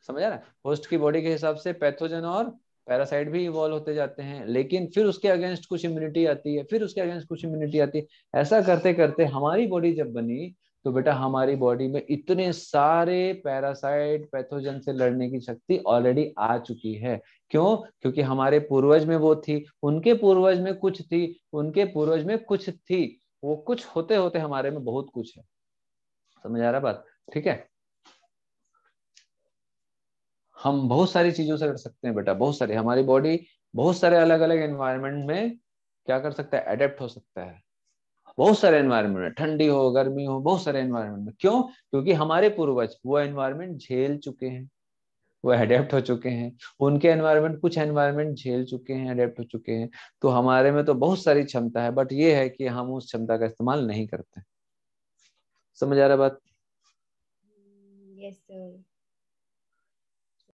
समझ रहा होस्ट की बॉडी के हिसाब से पैथोजन और पैरासाइट भी इवॉल्व होते जाते हैं लेकिन फिर उसके अगेंस्ट कुछ इम्यूनिटी आती है फिर उसके अगेंस्ट कुछ इम्यूनिटी आती है ऐसा करते करते हमारी बॉडी जब बनी तो बेटा हमारी बॉडी में इतने सारे पैरासाइट पैथोजन से लड़ने की शक्ति ऑलरेडी आ चुकी है क्यों क्योंकि हमारे पूर्वज में वो थी उनके पूर्वज में कुछ थी उनके पूर्वज में कुछ थी वो कुछ होते होते हमारे में बहुत कुछ है समझ आ रहा बात ठीक है हम बहुत सारी चीजों से लड़ सकते हैं बेटा बहुत सारे हमारी बॉडी बहुत सारे अलग अलग एनवायरमेंट में क्या कर सकता है अडेप्ट हो सकता है बहुत सारे एनवायरमेंट में ठंडी हो गर्मी हो बहुत सारे एनवायरमेंट में क्यों क्योंकि हमारे पूर्वज वो एनवायरमेंट झेल चुके हैं वो अडेप्ट हो चुके हैं उनके एनवायरमेंट कुछ एनवायरमेंट झेल चुके हैं अडेप्ट हो चुके हैं तो हमारे में तो बहुत सारी क्षमता है बट ये है कि हम उस क्षमता का इस्तेमाल नहीं करते समझ आ रहा बात yes, sir.